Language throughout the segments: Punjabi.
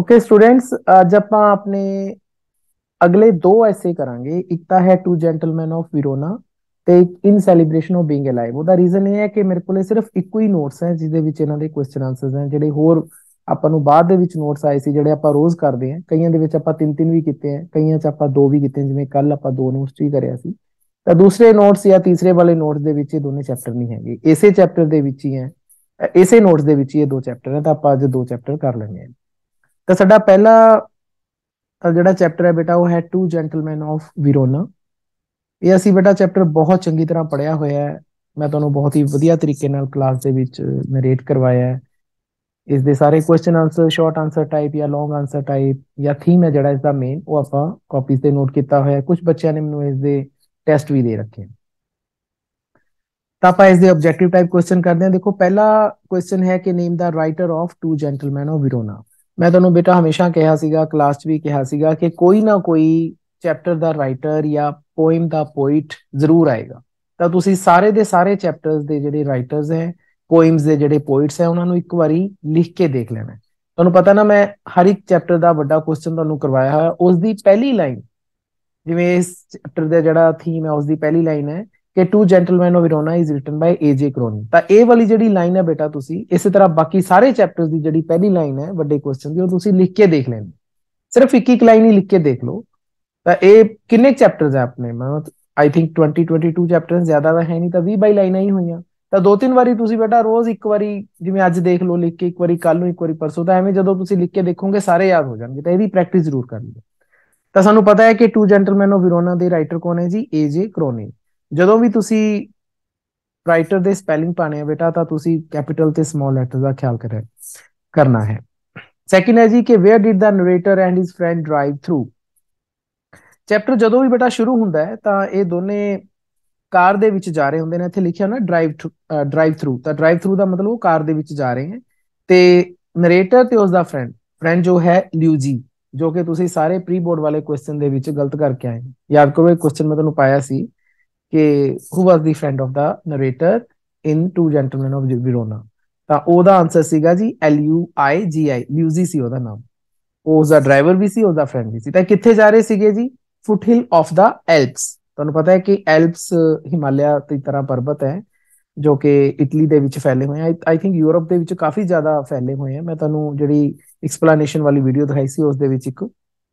ਓਕੇ ਸਟੂਡੈਂਟਸ ਅੱਜ ਆਪਾਂ ਆਪਣੇ ਅਗਲੇ ਦੋ ਐਸੇ ਕਰਾਂਗੇ ਇੱਕ ਤਾਂ ਹੈ ਟੂ ਜੈਂਟਲਮੈਨ ਆਫ ਵਿਰੋਨਾ ਤੇ ਇੱਕ in celebration of being alive ਉਹਦਾ ਰੀਜ਼ਨ ਇਹ ਹੈ ਕਿ ਮੇਰੇ ਕੋਲੇ ਸਿਰਫ ਇੱਕੋ ਹੀ ਨੋਟਸ ਹੈ ਦੇ ਵਿੱਚ ਇਹਨਾਂ ਦੇ ਕੁਐਸਚਨ ਆਨਸਰਸ ਹੈ ਜਿਹੜੇ ਹੋਰ ਆਪਾਂ ਨੂੰ ਬਾਅਦ ਦੇ ਵਿੱਚ ਨੋਟਸ ਆਏ ਸੀ ਜਿਹੜੇ ਆਪਾਂ ਰੋਜ਼ ਕਰਦੇ ਹਾਂ ਕਈਆਂ ਦੇ ਵਿੱਚ ਆਪਾਂ ਤਿੰਨ ਤਿੰਨ ਵੀ ਕੀਤੇ ਆਂ ਕਈਆਂ 'ਚ ਆਪਾਂ ਦੋ ਵੀ ਕੀਤੇ ਜਿਵੇਂ ਕੱਲ ਆਪਾਂ ਦੋ ਨੋਟਸ ਵੀ ਕਰਿਆ ਸੀ ਤਾਂ ਦੂਸਰੇ ਨੋਟਸ ਜਾਂ ਤੀਸਰੇ ਵਾਲੇ ਨੋਟਸ ਦੇ ਵਿੱਚ ਇਹ ਦੋਨੇ ਚੈਪਟਰ ਨਹੀਂ ਹੈਗੇ ਇਸੇ ਚੈਪਟਰ ਦੇ ਵਿੱਚ ਹੀ ਹੈ ਇਸੇ ਨੋਟਸ ਦੇ ਵਿੱਚ ਇਹ ਦੋ ਚੈਪਟਰ ਹੈ ਤਾਂ ਆਪਾਂ ਅੱਜ ਦੋ ਚੈਪਟਰ ਕਰ ਲੈਣੇ ਆ ਤਾਂ ਸਾਡਾ ਪਹਿਲਾ ਜਿਹੜਾ ਚੈਪਟਰ ਹੈ ਬੇਟਾ ਉਹ ਹੈ ਟੂ ਜੈਂਟਲਮੈਨ ਆਫ ਵਿਰੋਨਾ ਇਹ ਅਸੀਂ ਬੇਟਾ ਚੈਪਟਰ ਬਹੁਤ ਚੰਗੀ ਤਰ੍ਹਾਂ ਪੜਿਆ ਹੋਇਆ ਹੈ ਮੈਂ ਤੁਹਾਨੂੰ ਬਹੁਤ ਹੀ ਵਧੀਆ ਤਰੀਕੇ ਨਾਲ ਕਲਾਸ ਦੇ ਵਿੱਚ ਨਰੇਟ ਕਰਵਾਇਆ ਹੈ ਇਸ ਦੇ ਸਾਰੇ question answer short answer type ਜਾਂ ਲੌਂਗ ਆਨਸਰ ਟਾਈਪ ਜਾਂ ਥੀਮ ਹੈ ਜਿਹੜਾ ਇਸ ਦਾ ਮੇਨ ਉਹ ਆਪਾਂ ਕਾਪੀਜ਼ ਤੇ ਨੋਟ ਕੀਤਾ ਹੋਇਆ ਹੈ ਕੁਝ ਬੱਚਿਆਂ ਨੇ ਮੈਨੂੰ ਇਸ ਦੇ ਟੈਸਟ ਵੀ ਦੇ ਰੱਖੇ ਤਾਂ ਆਪਾਂ ਇਸ ਦੇ ਆਬਜੈਕਟਿਵ ਟਾਈਪ ਕੁਐਸਚਨ ਕਰਦੇ ਹਾਂ ਦੇਖੋ ਪਹਿਲਾ ਕੁਐਸਚਨ ਹੈ ਕਿ name the writer of two gentleman of Verona ਮੈਂ ਤੁਹਾਨੂੰ ਬੇਟਾ ਹਮੇਸ਼ਾ ਕਿਹਾ ਸੀਗਾ ਕਲਾਸ 'ਚ ਵੀ ਕਿਹਾ ਸੀਗਾ ਕਿ ਕੋਈ ਨਾ ਕੋਈ ਚੈਪਟਰ ਦਾ ਰਾਈਟਰ ਜਾਂ ਪੋਇਮ ਦਾ ਪੋਇਟ ਜ਼ਰੂਰ ਆਏਗਾ ਤਾਂ ਤੁਸੀਂ ਸਾਰੇ ਦੇ ਸਾਰੇ ਚੈਪਟਰਸ ਦੇ ਜਿਹੜੇ ਰਾਈਟਰਸ ਹੈ ਪੋਇਮਸ ਦੇ ਜਿਹੜੇ ਪੋਇਟਸ ਹੈ ਉਹਨਾਂ ਨੂੰ ਇੱਕ ਵਾਰੀ ਲਿਖ ਕੇ ਦੇਖ ਲੈਣਾ ਤੁਹਾਨੂੰ ਪਤਾ ਨਾ ਮੈਂ ਹਰ ਇੱਕ ਚੈਪਟਰ ਦਾ ਵੱਡਾ ਕੁਐਸਚਨ ਤੁਹਾਨੂੰ ਕਰਵਾਇਆ ਹੋਇਆ ਉਸ ਦੀ ਪਹਿਲੀ ਲਾਈਨ ਜਿਵੇਂ ਇਸ ਚੈਪਟਰ ਦਾ ਜਿਹੜਾ ਥੀਮ ਹੈ ਉਸ ਦੀ ਪਹਿਲੀ ਲਾਈਨ ਹੈ ਕਿ two gentleman of Verona is written by A J Cronin ਤਾਂ ਇਹ ਵਾਲੀ ਜਿਹੜੀ ਲਾਈਨ ਹੈ ਬੇਟਾ ਤੁਸੀਂ ਇਸੇ ਤਰ੍ਹਾਂ ਬਾਕੀ ਸਾਰੇ ਚੈਪਟਰਸ ਦੀ ਜਿਹੜੀ ਪਹਿਲੀ ਲਾਈਨ ਹੈ ਵੱਡੇ ਕੁਐਸਚਨ ਦੀ ਉਹ ਤੁਸੀਂ ਲਿਖ ਕੇ ਦੇਖ ਲੈਣੀ ਸਿਰਫ ਇੱਕ ਇੱਕ ਲਾਈਨ ਹੀ ਲਿਖ ਕੇ ਦੇਖ ਲਓ ਤਾਂ ਇਹ ਕਿੰਨੇ ਚੈਪਟਰਸ ਹੈ ਆਪਣੇ ਮੈਂ ਆਈ ਥਿੰਕ 20 22 ਚੈਪਟਰਸ ਜ਼ਿਆਦਾ ਤਾਂ ਹੈ ਨਹੀਂ ਤਾਂ 20 ਬਾਈ ਲਾਈਨਾਂ ਹੀ ਹੋਈਆਂ ਤਾਂ ਦੋ ਤਿੰਨ ਵਾਰੀ ਤੁਸੀਂ ਬੇਟਾ ਰੋਜ਼ ਇੱਕ ਵਾਰੀ ਜਿਵੇਂ ਅੱਜ ਦੇਖ ਲਓ ਲਿਖ ਕੇ ਇੱਕ ਵਾਰੀ ਕੱਲ ਨੂੰ ਇੱਕ ਵਾਰੀ ਪਰਸੋਂ ਤਾਂ ਐਵੇਂ ਜਦੋਂ ਤੁਸੀਂ ਲਿਖ ਕੇ ਦੇਖੋਗੇ ਸਾਰੇ ਯਾਦ ਹੋ ਜਾਣਗੇ ਤਾਂ ਇਹਦੀ ਪ੍ਰੈਕਟਿਸ ਜ਼ਰੂਰ ਕਰ ਲਿਓ ਤਾਂ ਸਾਨੂੰ ਪਤਾ ਹੈ ਕਿ ਟੂ ਜੈਂਟਲਮੈਨ ਆਫ ਵਿਰੋਨਾ ਦੇ ਰਾਈਟਰ ਕੌਣ ਹੈ ਜੀ ਏਜੇ ਕਰੋਨੀ ਜਦੋਂ ਵੀ ਤੁਸੀਂ ਰਾਈਟਰ ਦੇ ਸਪੈਲਿੰਗ ਪਾਣੇ ਆ ਬੇਟਾ ਤਾਂ ਤੁਸੀਂ ਕੈਪੀਟਲ ਤੇ ਸਮਾਲ ਲੈਟਰ ਦਾ ਖਿਆਲ ਕਰਿਆ ਕਰਨਾ ਹੈ ਸੈਕਿੰਡ ਹੈ ਜੀ ਕਿ where did the narrator and his friend drive through chapter ਜਦੋਂ ਵੀ ਬੇਟਾ ਸ਼ੁਰੂ ਹੁੰਦਾ ਹੈ ਤਾਂ ਇਹ ਦੋਨੇ ਕਾਰ ਦੇ ਵਿੱਚ ਜਾ ਰਹੇ ਹੁੰਦੇ ਨੇ ਇੱਥੇ ਲਿਖਿਆ ਹੋਣਾ ਡਰਾਈਵ ਡਰਾਈਵ ਥਰੂ ਤਾਂ ਡਰਾਈਵ ਥਰੂ ਦਾ ਮਤਲਬ ਉਹ ਕਾਰ ਦੇ ਵਿੱਚ ਜਾ ਰਹੇ ਹਨ ਤੇ ਨਰੇਟਰ ਤੇ ਉਸ ਦਾ ਫਰੈਂਡ ਫਰੈਂਡ ਜੋ ਹੈ ਲਿਊਜੀ ਜੋ ਕਿ ਤੁਸੀਂ ਸਾਰੇ ਪ੍ਰੀ ਬੋਰਡ ਵਾਲੇ ਕੁਐਸਚਨ ਦੇ ਵਿੱਚ ਗਲਤ ਕਰਕੇ ਆਏ ਯਾਦ ਕਰੋ ਇਹ ਕੁਐਸਚਨ ਮੈਂ ਤੁਹਾਨੂੰ ਪਾਇਆ ਸੀ ਕਿ who was the friend of the narrator in two gentleman of Verona ਤਾਂ ਉਹਦਾ ਆਨਸਰ ਸੀਗਾ ਜੀ ਐਲ ਯੂ ਆਈ ਜੀ ਆਈ ਲਿਊਜ਼ੀ ਸੀ ਉਹਦਾ ਨਾਮ ਉਹ ਦਾ ਡਰਾਈਵਰ ਵੀ ਸੀ ਉਹਦਾ ਫਰੈਂਡ ਵੀ ਸੀ ਤਾਂ ਕਿੱਥੇ ਜਾ ਰਹੇ ਸੀਗੇ ਜੀ ਫੁੱਟ ਹਿਲ ਆਫ ਦਾ ਐਲਪਸ ਤੁਹਾਨੂੰ ਪਤਾ ਹੈ ਕਿ ਐਲਪਸ ਹਿਮਾਲਿਆ ਦੀ ਤਰ੍ਹਾਂ ਪਰਬਤ ਹੈ ਜੋ ਕਿ ਇਟਲੀ ਦੇ ਵਿੱਚ ਫੈਲੇ ਹੋਏ ਆ ਆਈ ਥਿੰਕ ਯੂਰਪ ਦੇ ਵਿੱਚ ਕਾਫੀ ਜ਼ਿਆਦਾ ਫੈਲੇ ਹੋਏ ਆ ਮੈਂ ਤੁਹਾਨੂੰ ਜਿਹੜੀ ਐਕਸਪਲੇਨੇਸ਼ਨ ਵਾਲੀ ਵੀਡੀਓ ਦਿਖਾਈ ਸੀ ਉਸ ਦੇ ਵਿੱਚ ਇੱਕ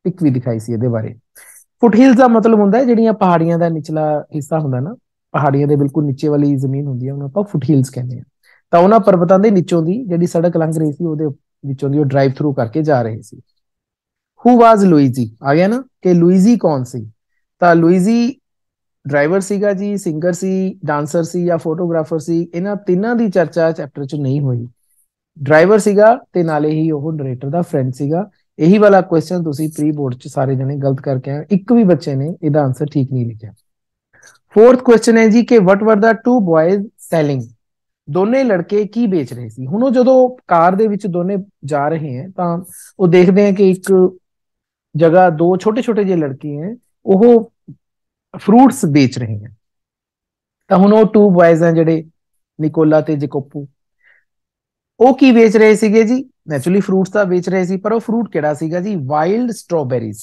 ਪਿਕ ਵੀ ਦਿਖਾਈ ਸੀ ਇਹਦੇ ਬਾਰੇ ਫੁੱਟਹਿਲਸ ਦਾ ਮਤਲਬ ਹੁੰਦਾ ਹੈ ਜਿਹੜੀਆਂ ਪਹਾੜੀਆਂ ਦਾ ਨਿਚਲਾ ਹਿੱਸਾ ਹੁੰਦਾ ਨਾ ਪਹਾੜੀਆਂ ਦੇ ਬਿਲਕੁਲ ਨੀਚੇ ਵਾਲੀ ਜ਼ਮੀਨ ਹੁੰਦੀ ਹੈ ਉਹਨਾਂ ਆਪਾਂ ਫੁੱਟਹਿਲਸ ਕਹਿੰਦੇ ਆ ਤਾਂ ਉਹਨਾਂ ਪਰਬਤਾਂ ਦੇ ਨੀਚੋਂ ਦੀ ਜਿਹੜੀ ਸੜਕ ਲੰਘ ਰਹੀ ਸੀ ਉਹਦੇ ਵਿੱਚੋਂ ਦੀ ਉਹ ਡਰਾਈਵ ਥਰੂ ਕਰਕੇ ਜਾ ਰਹੇ ਸੀ ਹੂ ਵਾਸ ਲੁਈਜੀ ਆ ਗਿਆ ਨਾ ਕਿ ਲੁਈਜੀ ਕੌਣ ਸੀ ਤਾਂ ਲੁਈਜੀ ਡਰਾਈਵਰ ਸੀਗਾ ਜੀ ਸਿੰਗਰ ਸੀ ਡਾਂਸਰ ਸੀ ਜਾਂ ਫੋਟੋਗ੍ਰਾਫਰ ਸੀ ਇਹਨਾਂ ਤਿੰਨਾਂ ਦੀ ਚਰਚਾ ਚੈਪਟਰ 'ਚ ਨਹੀਂ ਹੋਈ ਡਰਾਈਵਰ ਸੀਗਾ ਤੇ ਨਾਲੇ ਹੀ ਉਹ ਨਰੇਟਰ ਦਾ ਫਰੈਂਡ ਸੀਗਾ ਇਹੀ ਵਾਲਾ ਕੁਐਸਚਨ ਤੁਸੀਂ ਪ੍ਰੀ ਬੋਰਡ ਚ ਸਾਰੇ ਜਣੇ ਗਲਤ ਕਰਕੇ ਆਏ ਇੱਕ ਵੀ ਬੱਚੇ ਨੇ ਇਹਦਾ ਆਨਸਰ ਠੀਕ ਨਹੀਂ ਲਿਖਿਆ ਫੋਰਥ ਕੁਐਸਚਨ ਹੈ ਜੀ ਕਿ ਵਟ ਵਰ ਦਾ ਟੂ ਬॉयਜ਼ ਸੈਲਿੰਗ ਦੋਨੇ ਲੜਕੇ ਕੀ ਵੇਚ ਰਹੇ ਸੀ ਹੁਣ ਉਹ ਜਦੋਂ ਕਾਰ ਦੇ ਵਿੱਚ ਦੋਨੇ ਜਾ ਰਹੇ ਹੈ ਤਾਂ ਉਹ ਦੇਖਦੇ ਹੈ ਕਿ ਇੱਕ ਜਗ੍ਹਾ ਦੋ ਛੋਟੇ-ਛੋਟੇ ਜਿਹੇ ਲੜਕੀ ਹੈ ਉਹ ਫਰੂਟਸ ਵੇਚ ਰਹੇ ਹੈ ਤਾਂ ਹੁਣ ਉਹ ਟੂ ਬॉयਜ਼ ਹੈ ਜਿਹੜੇ ਨਿਕੋਲਾ ਤੇ ਜਿਕੋਪੂ ਉਹ ਕੀ ਵੇਚ ਰਹੇ ਸੀਗੇ ਜੀ ਨੈਚੁਰਲੀ ਫਰੂਟਸ ਦਾ ਵੇਚ ਰਹੇ ਸੀ ਪਰ ਉਹ ਫਰੂਟ ਕਿਹੜਾ ਸੀਗਾ ਜੀ ਵਾਈਲਡ ਸਟ੍ਰਾਬੇਰੀਜ਼